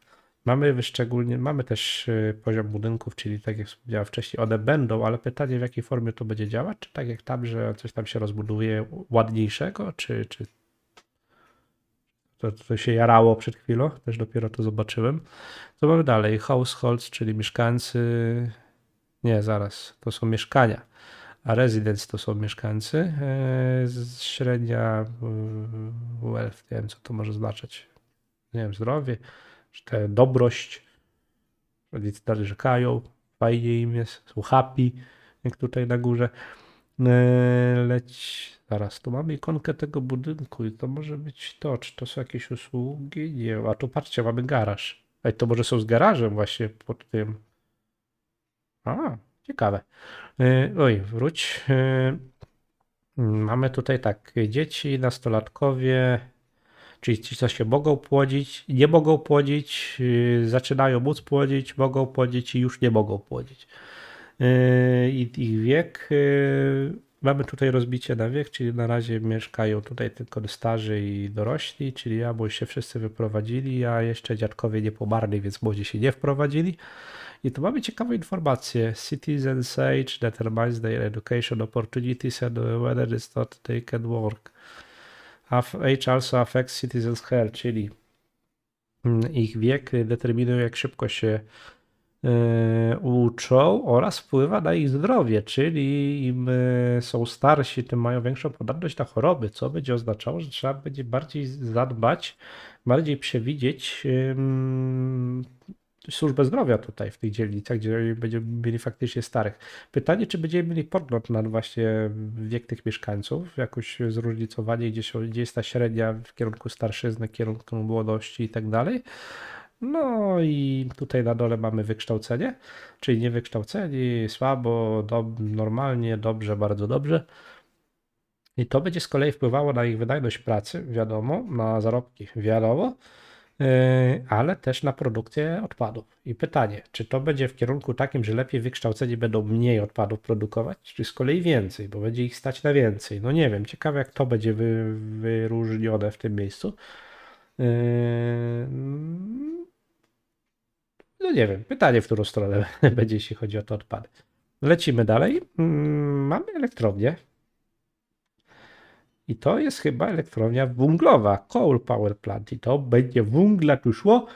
Mamy wyszczególnie, mamy też y, poziom budynków, czyli tak jak wspomniałem wcześniej, one będą, ale pytanie w jakiej formie to będzie działać? Czy tak jak tam, że coś tam się rozbuduje ładniejszego, czy, czy to, to się jarało przed chwilą, też dopiero to zobaczyłem. Co mamy dalej? Households, czyli mieszkańcy. Nie, zaraz, to są mieszkania a residents to są mieszkańcy. E, średnia e, wealth, nie wiem co to może znaczyć. Nie wiem, zdrowie, czy te dobrość. Rodzice rzekają, fajnie im jest, są happy, jak tutaj na górze. E, leć, zaraz, tu mamy ikonkę tego budynku i to może być to, czy to są jakieś usługi? Nie a tu patrzcie, mamy garaż. Ej, to może są z garażem właśnie pod tym. A, Ciekawe. Y, oj, wróć. Y, mamy tutaj tak, dzieci, nastolatkowie, czyli ci, co się mogą płodzić, nie mogą płodzić, y, zaczynają móc płodzić, mogą płodzić i już nie mogą płodzić. I ich wiek, mamy tutaj rozbicie na wiek, czyli na razie mieszkają tutaj tylko starzy i dorośli, czyli albo się wszyscy wyprowadzili, a jeszcze dziadkowie nie pomarli, więc młodzi się nie wprowadzili. I tu mamy ciekawe informacje. citizen's age determines their education opportunities and whether it's not they can work. Age also affects citizens' health, czyli mm, ich wiek determinuje, jak szybko się e, uczą oraz wpływa na ich zdrowie, czyli im e, są starsi, tym mają większą podatność na choroby, co będzie oznaczało, że trzeba będzie bardziej zadbać, bardziej przewidzieć służbę zdrowia tutaj w tych dzielnicach, tak, gdzie będziemy mieli faktycznie starych. Pytanie, czy będziemy mieli pogląd na właśnie wiek tych mieszkańców, jakoś zróżnicowanie, gdzie, się, gdzie jest ta średnia w kierunku starszyzny, w kierunku młodości i tak dalej. No i tutaj na dole mamy wykształcenie, czyli niewykształceni, słabo, dob, normalnie, dobrze, bardzo dobrze. I to będzie z kolei wpływało na ich wydajność pracy, wiadomo, na zarobki, wiadomo. E, ale też na produkcję odpadów. I pytanie, czy to będzie w kierunku takim, że lepiej wykształceni będą mniej odpadów produkować, czy z kolei więcej, bo będzie ich stać na więcej? No nie wiem, ciekawe jak to będzie wy, wyróżnione w tym miejscu. E, no nie wiem, pytanie, w którą stronę będzie, jeśli chodzi o te odpady. Lecimy dalej. Mm, mamy elektrownię, i to jest chyba elektrownia węglowa, coal power plant. I to będzie węgla tu szło,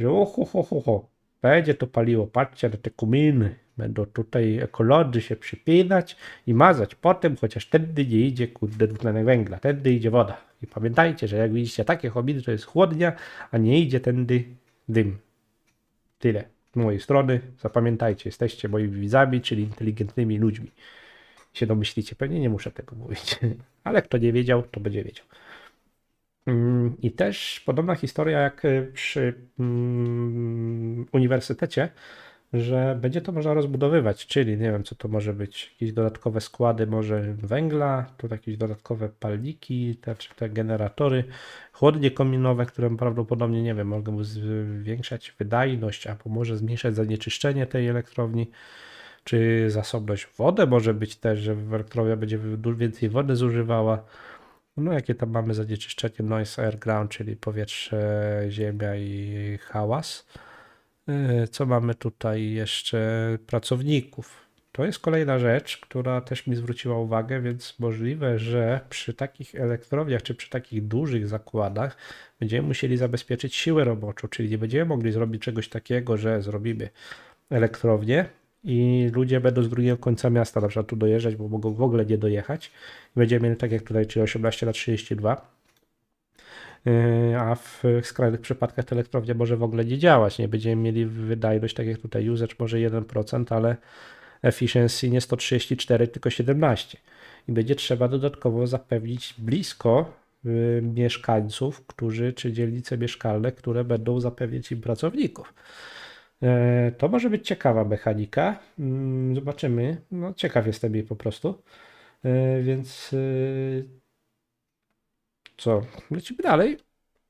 że oho, ho, ho, ho. Będzie to paliło, patrzcie na te kominy. Będą tutaj ekolodzy się przypinać i mazać potem, chociaż wtedy nie idzie kurde dwutlenek węgla, wtedy idzie woda. I pamiętajcie, że jak widzicie takie hobby, to jest chłodnia, a nie idzie tędy dym. Tyle z mojej strony. Zapamiętajcie, jesteście moimi widzami, czyli inteligentnymi ludźmi się domyślicie. Pewnie nie muszę tego mówić, ale kto nie wiedział, to będzie wiedział. Mm, I też podobna historia jak y, przy mm, uniwersytecie, że będzie to można rozbudowywać, czyli nie wiem, co to może być, jakieś dodatkowe składy, może węgla, tu jakieś dodatkowe palniki, te, te generatory, chłodnie kominowe, które prawdopodobnie, nie wiem, mogą zwiększać wydajność, albo może zmniejszać zanieczyszczenie tej elektrowni czy zasobność wody może być też, że elektrownia będzie więcej wody zużywała. No jakie tam mamy zanieczyszczenie noise air ground, czyli powietrze, ziemia i hałas. Yy, co mamy tutaj jeszcze? Pracowników. To jest kolejna rzecz, która też mi zwróciła uwagę, więc możliwe, że przy takich elektrowniach czy przy takich dużych zakładach będziemy musieli zabezpieczyć siłę roboczą, czyli nie będziemy mogli zrobić czegoś takiego, że zrobimy elektrownię, i ludzie będą z drugiego końca miasta na przykład tu dojeżdżać, bo mogą w ogóle nie dojechać. Będziemy mieli tak jak tutaj, czyli 18 na 32 yy, a w skrajnych przypadkach ta elektrownia może w ogóle nie działać. Nie będziemy mieli wydajność, tak jak tutaj, usage może 1%, ale efficiency nie 134, tylko 17. I będzie trzeba dodatkowo zapewnić blisko yy, mieszkańców, którzy, czy dzielnice mieszkalne, które będą zapewnić im pracowników. E, to może być ciekawa mechanika. Mm, zobaczymy. No, ciekaw jestem jej po prostu. E, więc e, co? Lecimy dalej.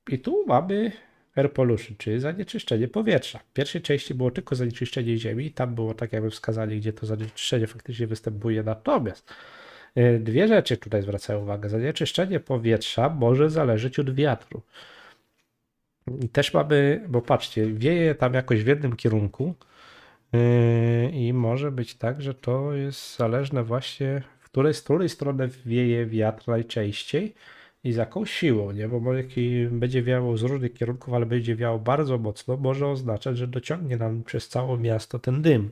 I tu mamy air pollution, czyli zanieczyszczenie powietrza. W pierwszej części było tylko zanieczyszczenie ziemi. Tam było tak jakby wskazanie, gdzie to zanieczyszczenie faktycznie występuje. Natomiast dwie rzeczy tutaj zwracają uwagę. Zanieczyszczenie powietrza może zależeć od wiatru. I też mamy, bo patrzcie, wieje tam jakoś w jednym kierunku yy, i może być tak, że to jest zależne właśnie, w której, z której strony wieje wiatr najczęściej i z jaką siłą, nie? Bo może będzie wiało z różnych kierunków, ale będzie wiało bardzo mocno, może oznaczać, że dociągnie nam przez całe miasto ten dym.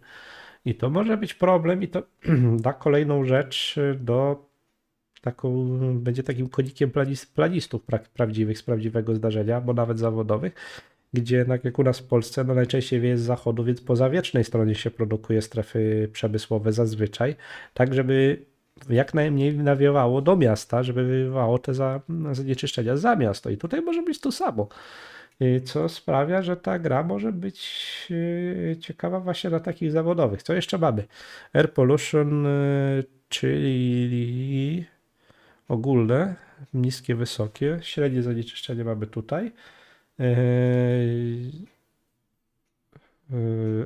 I to może być problem i to da kolejną rzecz do taką, będzie takim konikiem planistów pra, prawdziwych, z prawdziwego zdarzenia, bo nawet zawodowych, gdzie tak jak u nas w Polsce, no najczęściej wieje z zachodu, więc po zawiecznej stronie się produkuje strefy przemysłowe zazwyczaj, tak żeby jak najmniej nawiewało do miasta, żeby wywało te za, zanieczyszczenia za miasto. I tutaj może być to samo y, co sprawia, że ta gra może być y, ciekawa właśnie dla takich zawodowych. Co jeszcze mamy? Air Pollution, y, czyli ogólne, niskie, wysokie. Średnie zanieczyszczenie mamy tutaj. E,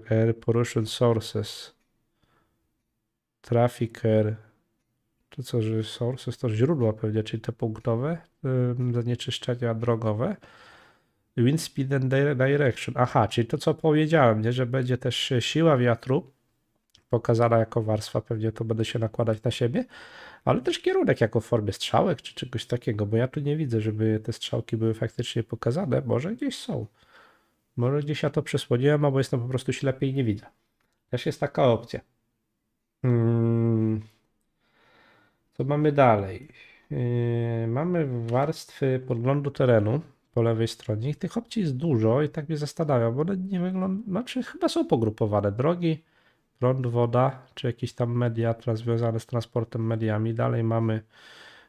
e, air Pollution Sources. Traffic Air. To co, że sources to źródła pewnie, czyli te punktowe zanieczyszczenia drogowe. Wind speed and direction. Aha, czyli to co powiedziałem, nie? że będzie też siła wiatru pokazana jako warstwa, pewnie to będę się nakładać na siebie, ale też kierunek jako formy strzałek czy czegoś takiego, bo ja tu nie widzę, żeby te strzałki były faktycznie pokazane. Może gdzieś są. Może gdzieś ja to przesłoniłem, albo jestem po prostu ślepiej i nie widzę. Też jest taka opcja. Hmm. Co mamy dalej? Yy, mamy warstwy podglądu terenu po lewej stronie. tych opcji jest dużo i tak mnie zastanawia, bo one nie wyglądają. znaczy chyba są pogrupowane drogi, prąd, woda, czy jakieś tam media związane z transportem mediami. Dalej mamy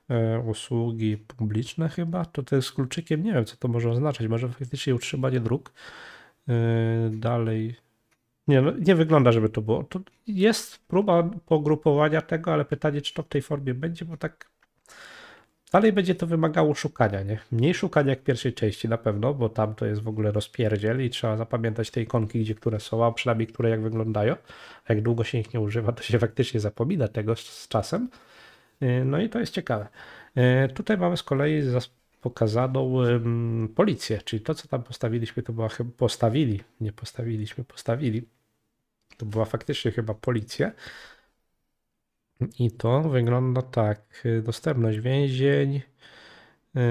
e, usługi publiczne chyba, to to jest kluczykiem, nie wiem co to może oznaczać, może faktycznie utrzymanie dróg. E, dalej, nie, no, nie wygląda, żeby to było. To jest próba pogrupowania tego, ale pytanie, czy to w tej formie będzie, bo tak Dalej będzie to wymagało szukania, nie? Mniej szukania jak pierwszej części na pewno, bo tam to jest w ogóle rozpierdziel i trzeba zapamiętać te ikonki, gdzie które są, a przynajmniej które jak wyglądają. A jak długo się ich nie używa, to się faktycznie zapomina tego z czasem. Y, no i to jest ciekawe. Y, tutaj mamy z kolei pokazaną policję, czyli to, co tam postawiliśmy, to była chyba postawili, nie postawiliśmy, postawili. To była faktycznie chyba policja, i to wygląda tak. Dostępność więzień, yy,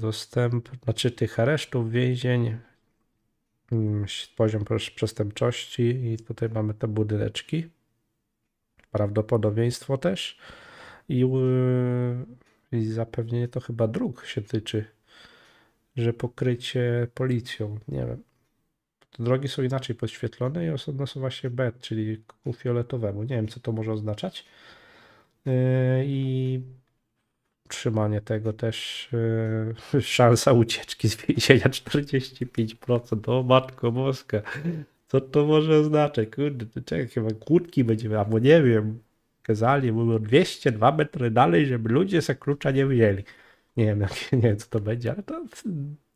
dostęp, znaczy tych aresztów więzień, mm, poziom przestępczości i tutaj mamy te budyneczki. Prawdopodobieństwo też. I, yy, i zapewnienie to chyba dróg się tyczy, że pokrycie policją, nie wiem drogi są inaczej podświetlone i osobno są właśnie BET, czyli ku fioletowemu. Nie wiem, co to może oznaczać. Yy, I trzymanie tego też yy, szansa ucieczki z więzienia 45%. O matko boska, co to może oznaczać? Kurde, czekaj, chyba kłódki będziemy, albo nie wiem, kazali, mówią 202 metry dalej, żeby ludzie se klucza nie wzięli. Nie wiem, nie wiem, co to będzie, ale to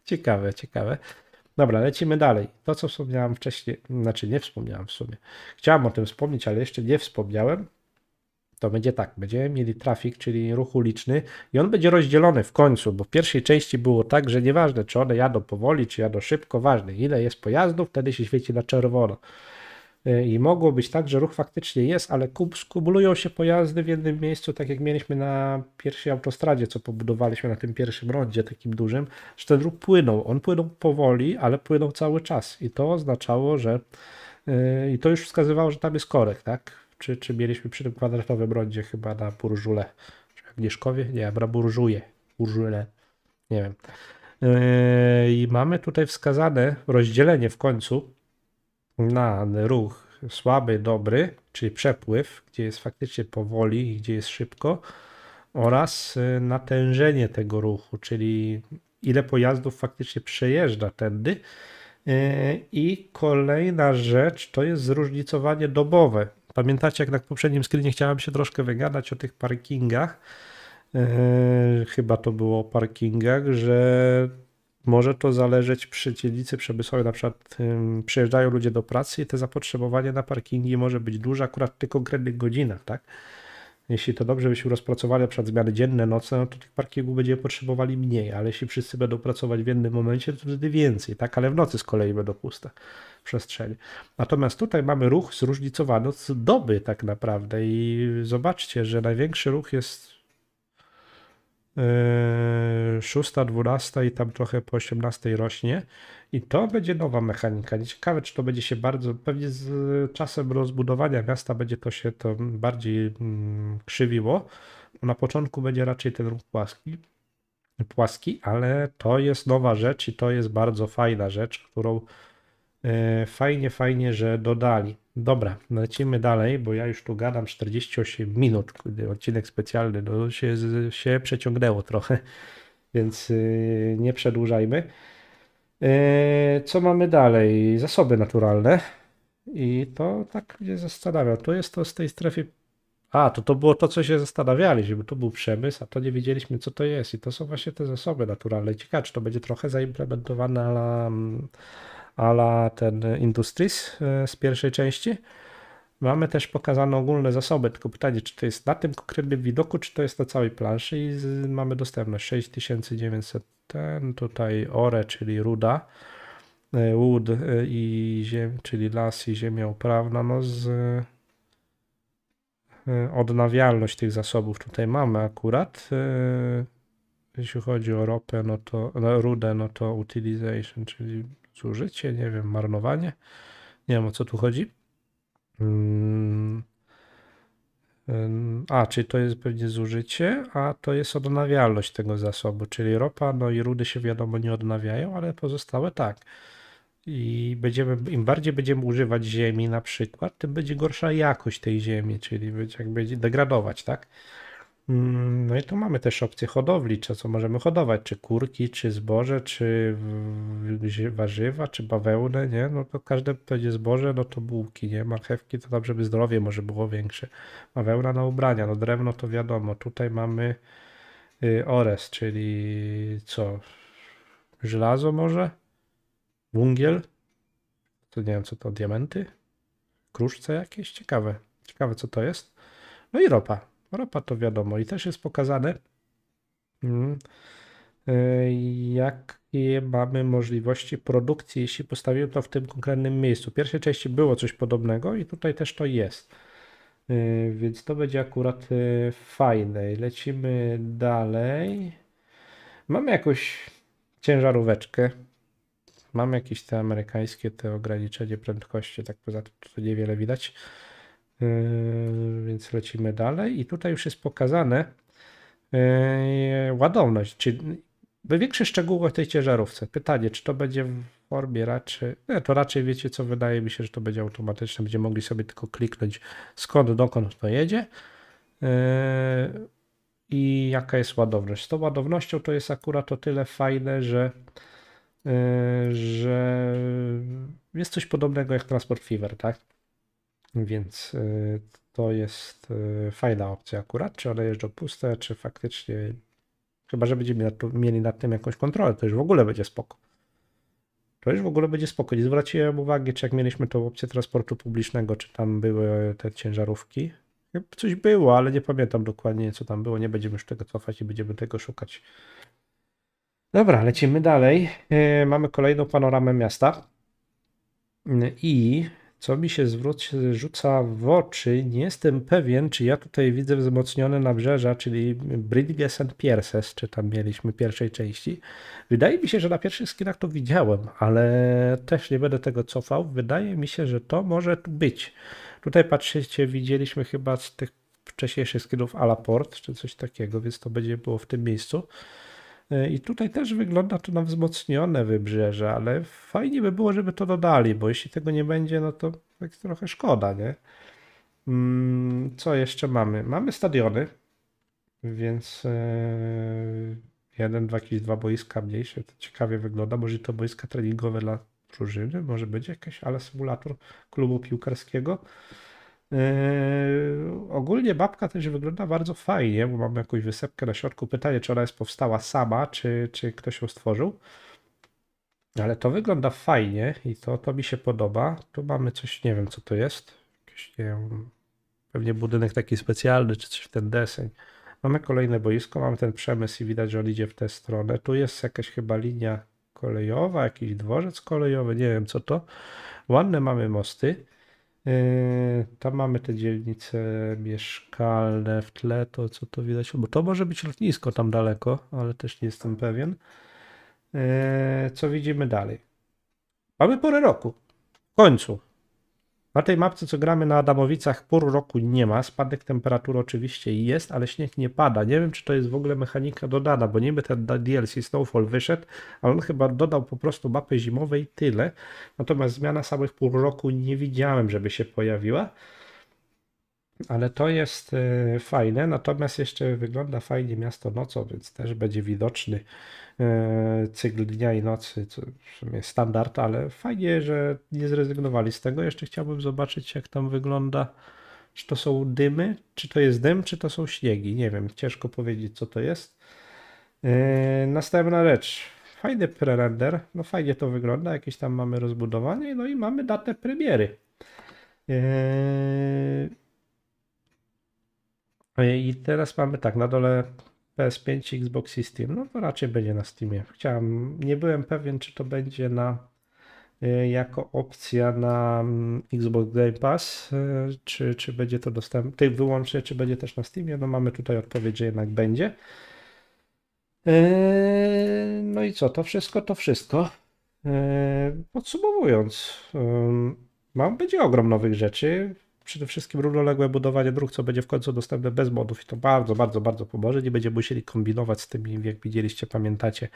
ciekawe, ciekawe. Dobra, lecimy dalej. To, co wspomniałem wcześniej, znaczy nie wspomniałem w sumie. Chciałem o tym wspomnieć, ale jeszcze nie wspomniałem. To będzie tak, będziemy mieli trafik, czyli ruch uliczny i on będzie rozdzielony w końcu, bo w pierwszej części było tak, że nieważne, czy one jadą powoli, czy jadą szybko, ważne, ile jest pojazdów, wtedy się świeci na czerwono. E, I mogło być tak, że ruch faktycznie jest, ale kub, skumulują się pojazdy w jednym miejscu, tak jak mieliśmy na pierwszej autostradzie, co pobudowaliśmy na tym pierwszym rondzie, takim dużym, że ten ruch płynął. On płynął powoli, ale płynął cały czas. I to oznaczało, że. E, I to już wskazywało, że tam jest korek, tak? Czy, czy mieliśmy przy tym kwadratowym rondzie chyba na Burżule? Czy Agnieszkowie? Nie, na Burżuje. Burżule. Nie wiem. Yy, I mamy tutaj wskazane rozdzielenie w końcu na ruch słaby, dobry, czyli przepływ, gdzie jest faktycznie powoli i gdzie jest szybko, oraz y, natężenie tego ruchu, czyli ile pojazdów faktycznie przejeżdża tędy. Y, I kolejna rzecz to jest zróżnicowanie dobowe. Pamiętacie, jak na poprzednim screenie chciałem się troszkę wygadać o tych parkingach. Y, chyba to było o parkingach, że może to zależeć przy dzielnicy przemysłowej, na przykład um, przyjeżdżają ludzie do pracy i te zapotrzebowanie na parkingi może być duże akurat tylko tych konkretnych godzinach, tak? Jeśli to dobrze byśmy rozpracowali przed zmiany dzienne, nocne, no to tych parkingów będziemy potrzebowali mniej, ale jeśli wszyscy będą pracować w jednym momencie, to wtedy więcej, tak? Ale w nocy z kolei będą puste przestrzenie. Natomiast tutaj mamy ruch zróżnicowany od doby tak naprawdę i zobaczcie, że największy ruch jest Yy, szósta, dwunasta i tam trochę po 18 rośnie. I to będzie nowa mechanika. nie Ciekawe, czy to będzie się bardzo, pewnie z czasem rozbudowania miasta będzie to się to bardziej mm, krzywiło. Na początku będzie raczej ten ruch płaski, płaski, ale to jest nowa rzecz i to jest bardzo fajna rzecz, którą E, fajnie, fajnie, że dodali. Dobra, lecimy dalej, bo ja już tu gadam 48 minut. Odcinek specjalny, no się, się przeciągnęło trochę, więc y, nie przedłużajmy. E, co mamy dalej? Zasoby naturalne. I to tak mnie zastanawia. To jest to z tej strefy. A, to to było to, co się zastanawialiśmy. Bo to był przemysł, a to nie wiedzieliśmy, co to jest. I to są właśnie te zasoby naturalne. Ciekawe, czy to będzie trochę zaimplementowane na ala ten Industries e, z pierwszej części. Mamy też pokazane ogólne zasoby, tylko pytanie, czy to jest na tym konkretnym widoku, czy to jest na całej planszy i z, mamy dostępność 6900, ten tutaj ore, czyli ruda, e, wood e, i ziem, czyli las i ziemia uprawna, no z odnawialność tych zasobów tutaj mamy akurat. Jeśli chodzi o ropę, no to no, rudę, no to utilization, czyli zużycie, nie wiem, marnowanie. Nie wiem o co tu chodzi. Mm. A, czyli to jest pewnie zużycie, a to jest odnawialność tego zasobu, czyli ropa, no i rudy się wiadomo nie odnawiają, ale pozostałe tak. I będziemy, im bardziej będziemy używać ziemi na przykład, tym będzie gorsza jakość tej ziemi, czyli będzie, jak będzie degradować, tak? Mm, no i tu mamy też opcje hodowli, co, co możemy hodować, czy kurki, czy zboże, czy warzywa, czy bawełnę, nie? No to każde będzie zboże, no to bułki, nie? Marchewki to tam, żeby zdrowie może było większe. Bawełna na ubrania, no drewno to wiadomo. Tutaj mamy y, ores, czyli co? Żelazo może? Wungiel? To nie wiem, co to, diamenty? Kruszce jakieś? Ciekawe. Ciekawe, co to jest. No i ropa Ropa to wiadomo i też jest pokazane, mm, e, jakie mamy możliwości produkcji, jeśli postawimy to w tym konkretnym miejscu. W pierwszej części było coś podobnego i tutaj też to jest. E, więc to będzie akurat e, fajne. Lecimy dalej. Mamy jakąś ciężaróweczkę. Mamy jakieś te amerykańskie, te ograniczenie prędkości, tak poza tym to niewiele widać. Yy, więc lecimy dalej i tutaj już jest pokazane yy, ładowność, czyli we większych szczegółach tej ciężarówce. Pytanie, czy to będzie w formie raczej, nie, to raczej wiecie co, wydaje mi się, że to będzie automatyczne, będziemy mogli sobie tylko kliknąć skąd, dokąd to jedzie yy, i jaka jest ładowność. Z tą ładownością to jest akurat o tyle fajne, że, że jest coś podobnego jak Transport Fever, tak? Więc y, to jest y, fajna opcja akurat, czy one jeżdżą puste, czy faktycznie, chyba że będziemy mieli nad tym jakąś kontrolę, to już w ogóle będzie spoko. To już w ogóle będzie spoko. Nie zwróciłem uwagi, czy jak mieliśmy tą opcję transportu publicznego, czy tam były te ciężarówki. Coś było, ale nie pamiętam dokładnie, co tam było. Nie będziemy już tego cofać i będziemy tego szukać. Dobra, lecimy dalej. Y, mamy kolejną panoramę miasta. I co mi się zwróci, rzuca w oczy. Nie jestem pewien, czy ja tutaj widzę wzmocnione nabrzeża, czyli Bridges and Pierces, czy tam mieliśmy pierwszej części. Wydaje mi się, że na pierwszych skinach to widziałem, ale też nie będę tego cofał. Wydaje mi się, że to może tu być. Tutaj patrzycie, widzieliśmy chyba z tych wcześniejszych skinów Alaport, czy coś takiego, więc to będzie było w tym miejscu. E, I tutaj też wygląda to na wzmocnione wybrzeże, ale fajnie by było, żeby to dodali, bo jeśli tego nie będzie, no to tak trochę szkoda, nie? Mm, co jeszcze mamy? Mamy stadiony, więc e, jeden, dwa, jakieś dwa boiska mniejsze. To ciekawie wygląda. Może to boiska treningowe dla drużyny, może będzie jakiś, ale symulator klubu piłkarskiego. Yy, ogólnie babka też wygląda bardzo fajnie, bo mamy jakąś wysepkę na środku. Pytanie, czy ona jest powstała sama, czy, czy ktoś ją stworzył. Ale to wygląda fajnie i to, to mi się podoba. Tu mamy coś, nie wiem co to jest. Jakiś, nie wiem, pewnie budynek taki specjalny, czy coś w ten deseń. Mamy kolejne boisko, mamy ten przemysł i widać, że on idzie w tę stronę. Tu jest jakaś chyba linia kolejowa, jakiś dworzec kolejowy, nie wiem co to. Ładne mamy mosty. Yy, tam mamy te dzielnice mieszkalne w tle, to co to widać, bo to może być lotnisko tam daleko, ale też nie jestem pewien. Yy, co widzimy dalej? Mamy porę roku. W końcu. Na tej mapce, co gramy na Adamowicach, pór roku nie ma. Spadek temperatury oczywiście jest, ale śnieg nie pada. Nie wiem, czy to jest w ogóle mechanika dodana, bo niby ten DLC Snowfall wyszedł, ale on chyba dodał po prostu mapę zimowej i tyle. Natomiast zmiana samych pór roku nie widziałem, żeby się pojawiła ale to jest y, fajne. Natomiast jeszcze wygląda fajnie miasto nocą, więc też będzie widoczny y, cykl dnia i nocy, co w sumie standard, ale fajnie, że nie zrezygnowali z tego. Jeszcze chciałbym zobaczyć, jak tam wygląda. Czy to są dymy, czy to jest dym, czy to są śniegi? Nie wiem, ciężko powiedzieć, co to jest. Y, następna rzecz. Fajny prerender, no fajnie to wygląda, jakieś tam mamy rozbudowanie, no i mamy datę premiery. Yy... E, I teraz mamy tak, na dole PS5 Xbox i Steam. No to raczej będzie na Steamie. Chciałem, nie byłem pewien, czy to będzie na e, jako opcja na mm, Xbox Game Pass, e, czy, czy będzie to dostępne, tylko wyłącznie, czy będzie też na Steamie. No mamy tutaj odpowiedź, że jednak będzie. No i co, to wszystko, to wszystko. Podsumowując, mam będzie ogrom nowych rzeczy przede wszystkim równoległe budowanie dróg, co będzie w końcu dostępne bez modów i to bardzo, bardzo, bardzo pomoże. Nie będziemy musieli kombinować z tymi, jak widzieliście, pamiętacie,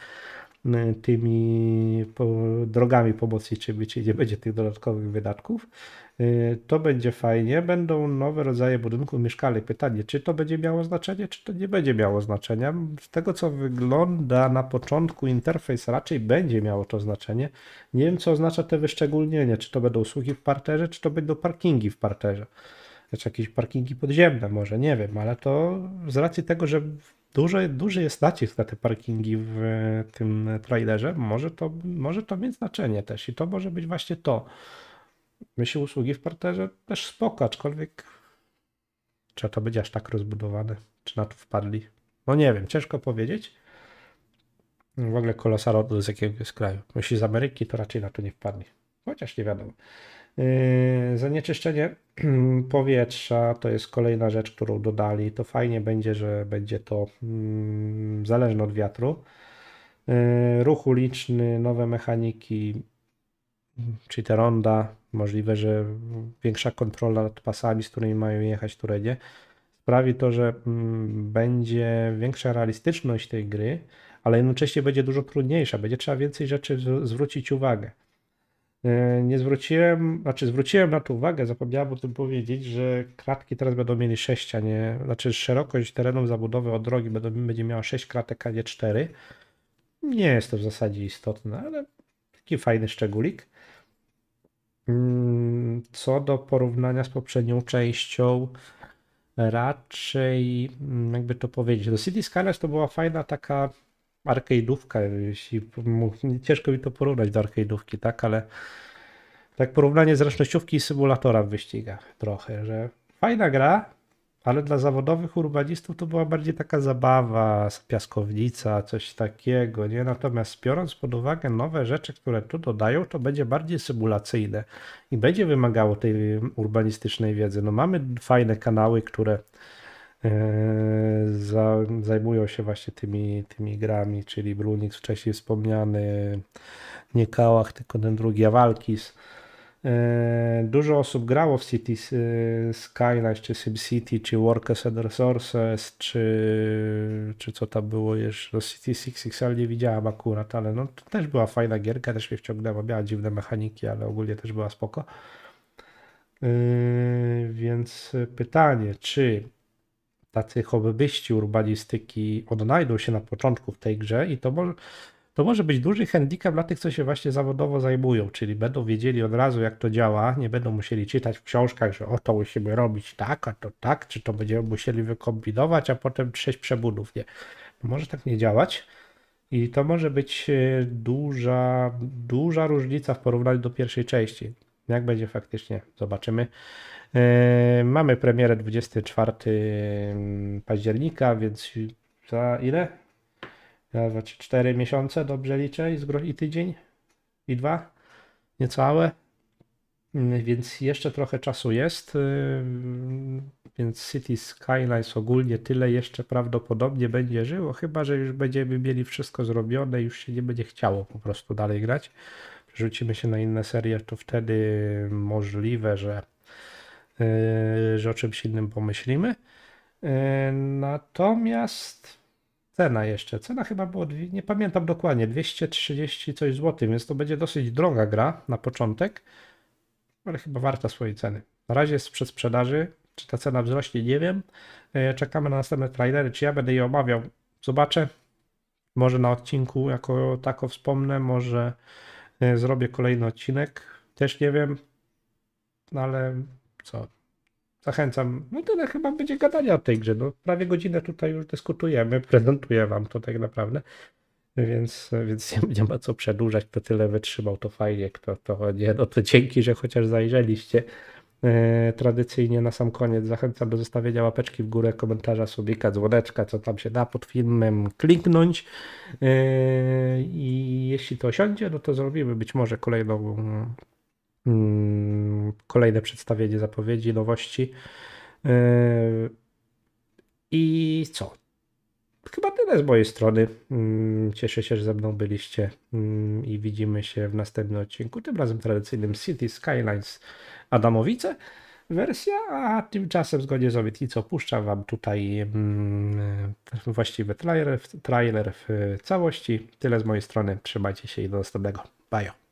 E, tymi drogami pomocniczymi, czyli nie będzie tych dodatkowych wydatków. E, to będzie fajnie. Będą nowe rodzaje budynków mieszkalnych. Pytanie, czy to będzie miało znaczenie, czy to nie będzie miało znaczenia. Z tego, co wygląda na początku, interfejs raczej będzie miało to znaczenie. Nie wiem, co oznacza te wyszczególnienie. Czy to będą usługi w parterze, czy to będą parkingi w parterze. Znaczy jakieś parkingi podziemne może, nie wiem, ale to z racji tego, że duży, duży jest nacisk na te parkingi w tym trailerze. Może to, może to mieć znaczenie też i to może być właśnie to. Myślę, usługi w parterze też spoko, aczkolwiek czy to będzie aż tak rozbudowane, czy na to wpadli. No nie wiem, ciężko powiedzieć. W ogóle kolosal z jakiego kraju. Myśli z Ameryki, to raczej na to nie wpadli. Chociaż nie wiadomo. Yy, zanieczyszczenie powietrza to jest kolejna rzecz, którą dodali. To fajnie będzie, że będzie to mm, zależne od wiatru. Yy, ruch uliczny, nowe mechaniki, czyli te ronda, możliwe, że większa kontrola nad pasami, z którymi mają jechać, w nie, sprawi to, że mm, będzie większa realistyczność tej gry, ale jednocześnie będzie dużo trudniejsza, będzie trzeba więcej rzeczy zwrócić uwagę. E, nie zwróciłem, znaczy zwróciłem na to uwagę, zapomniałem o tym powiedzieć, że kratki teraz będą mieli 6, a nie, znaczy szerokość terenów zabudowy od drogi będą, będzie miała 6 kratek, a nie 4. Nie jest to w zasadzie istotne, ale taki fajny szczególik. Mm, co do porównania z poprzednią częścią, raczej mm, jakby to powiedzieć, do City Skylines to była fajna taka arcade'ówka, jeśli ciężko mi to porównać do arcade'ówki, tak, ale tak porównanie zręcznościówki i symulatora w wyścigach trochę, że fajna gra, ale dla zawodowych urbanistów to była bardziej taka zabawa, piaskownica, coś takiego, nie? Natomiast biorąc pod uwagę nowe rzeczy, które tu dodają, to będzie bardziej symulacyjne i będzie wymagało tej urbanistycznej wiedzy. No mamy fajne kanały, które E, za, zajmują się właśnie tymi, tymi grami, czyli Brunix wcześniej wspomniany, nie Kałach, tylko ten drugi Awalkis. E, dużo osób grało w City e, Skylines, czy SimCity, czy Workers and Resources, czy, czy co tam było jeszcze, no, City Six xl nie widziałem akurat, ale no, to też była fajna gierka, też mnie wciągnęła, miała dziwne mechaniki, ale ogólnie też była spoko. Yy, więc pytanie, czy tacy hobbyści urbanistyki odnajdą się na początku w tej grze i to może, to może być duży handicap dla tych, co się właśnie zawodowo zajmują, czyli będą wiedzieli od razu, jak to działa, nie będą musieli czytać w książkach, że o to musimy robić tak, a to tak, czy to będziemy musieli wykombinować, a potem sześć przebudów. Nie. Może tak nie działać. I to może być e, duża, duża różnica w porównaniu do pierwszej części. Jak będzie faktycznie, zobaczymy. Yy, mamy premierę 24 mm, października, więc za ile? Za 4 miesiące, dobrze liczę, i tydzień, i dwa, niecałe. Mm, więc jeszcze trochę czasu jest, yy, więc City Skylines ogólnie tyle jeszcze prawdopodobnie będzie żyło, chyba że już będziemy mieli wszystko zrobione i już się nie będzie chciało po prostu dalej grać. Przerzucimy się na inne serie, to wtedy możliwe, że Y, że o czymś innym pomyślimy. Y, natomiast cena jeszcze, cena chyba było, nie pamiętam dokładnie, 230 coś złotych, więc to będzie dosyć droga gra na początek, ale chyba warta swojej ceny. Na razie jest przy sprzedaży, czy ta cena wzrośnie, nie wiem. Y, czekamy na następne trailery, czy ja będę je omawiał, zobaczę. Może na odcinku jako tako wspomnę, może zrobię kolejny odcinek, też nie wiem, ale co? Zachęcam. No tyle chyba będzie gadania o tej grze. No, prawie godzinę tutaj już dyskutujemy, prezentuję wam to tak naprawdę. Więc, więc nie, ma co przedłużać. Kto tyle wytrzymał, to fajnie. Kto to nie, no to dzięki, że chociaż zajrzeliście. E, tradycyjnie na sam koniec zachęcam do zostawienia łapeczki w górę, komentarza, subika, dzwoneczka, co tam się da pod filmem kliknąć. E, I jeśli to osiądzie, no to zrobimy być może kolejną Mm, kolejne przedstawienie zapowiedzi, nowości. Yy, I co? Chyba tyle z mojej strony. Mm, cieszę się, że ze mną byliście mm, i widzimy się w następnym odcinku. Tym razem tradycyjnym City Skylines Adamowice wersja, a tymczasem zgodnie z obietnicą puszczam Wam tutaj właściwy trailer, trailer w całości. Tyle z mojej strony. Trzymajcie się i do następnego. Bajo.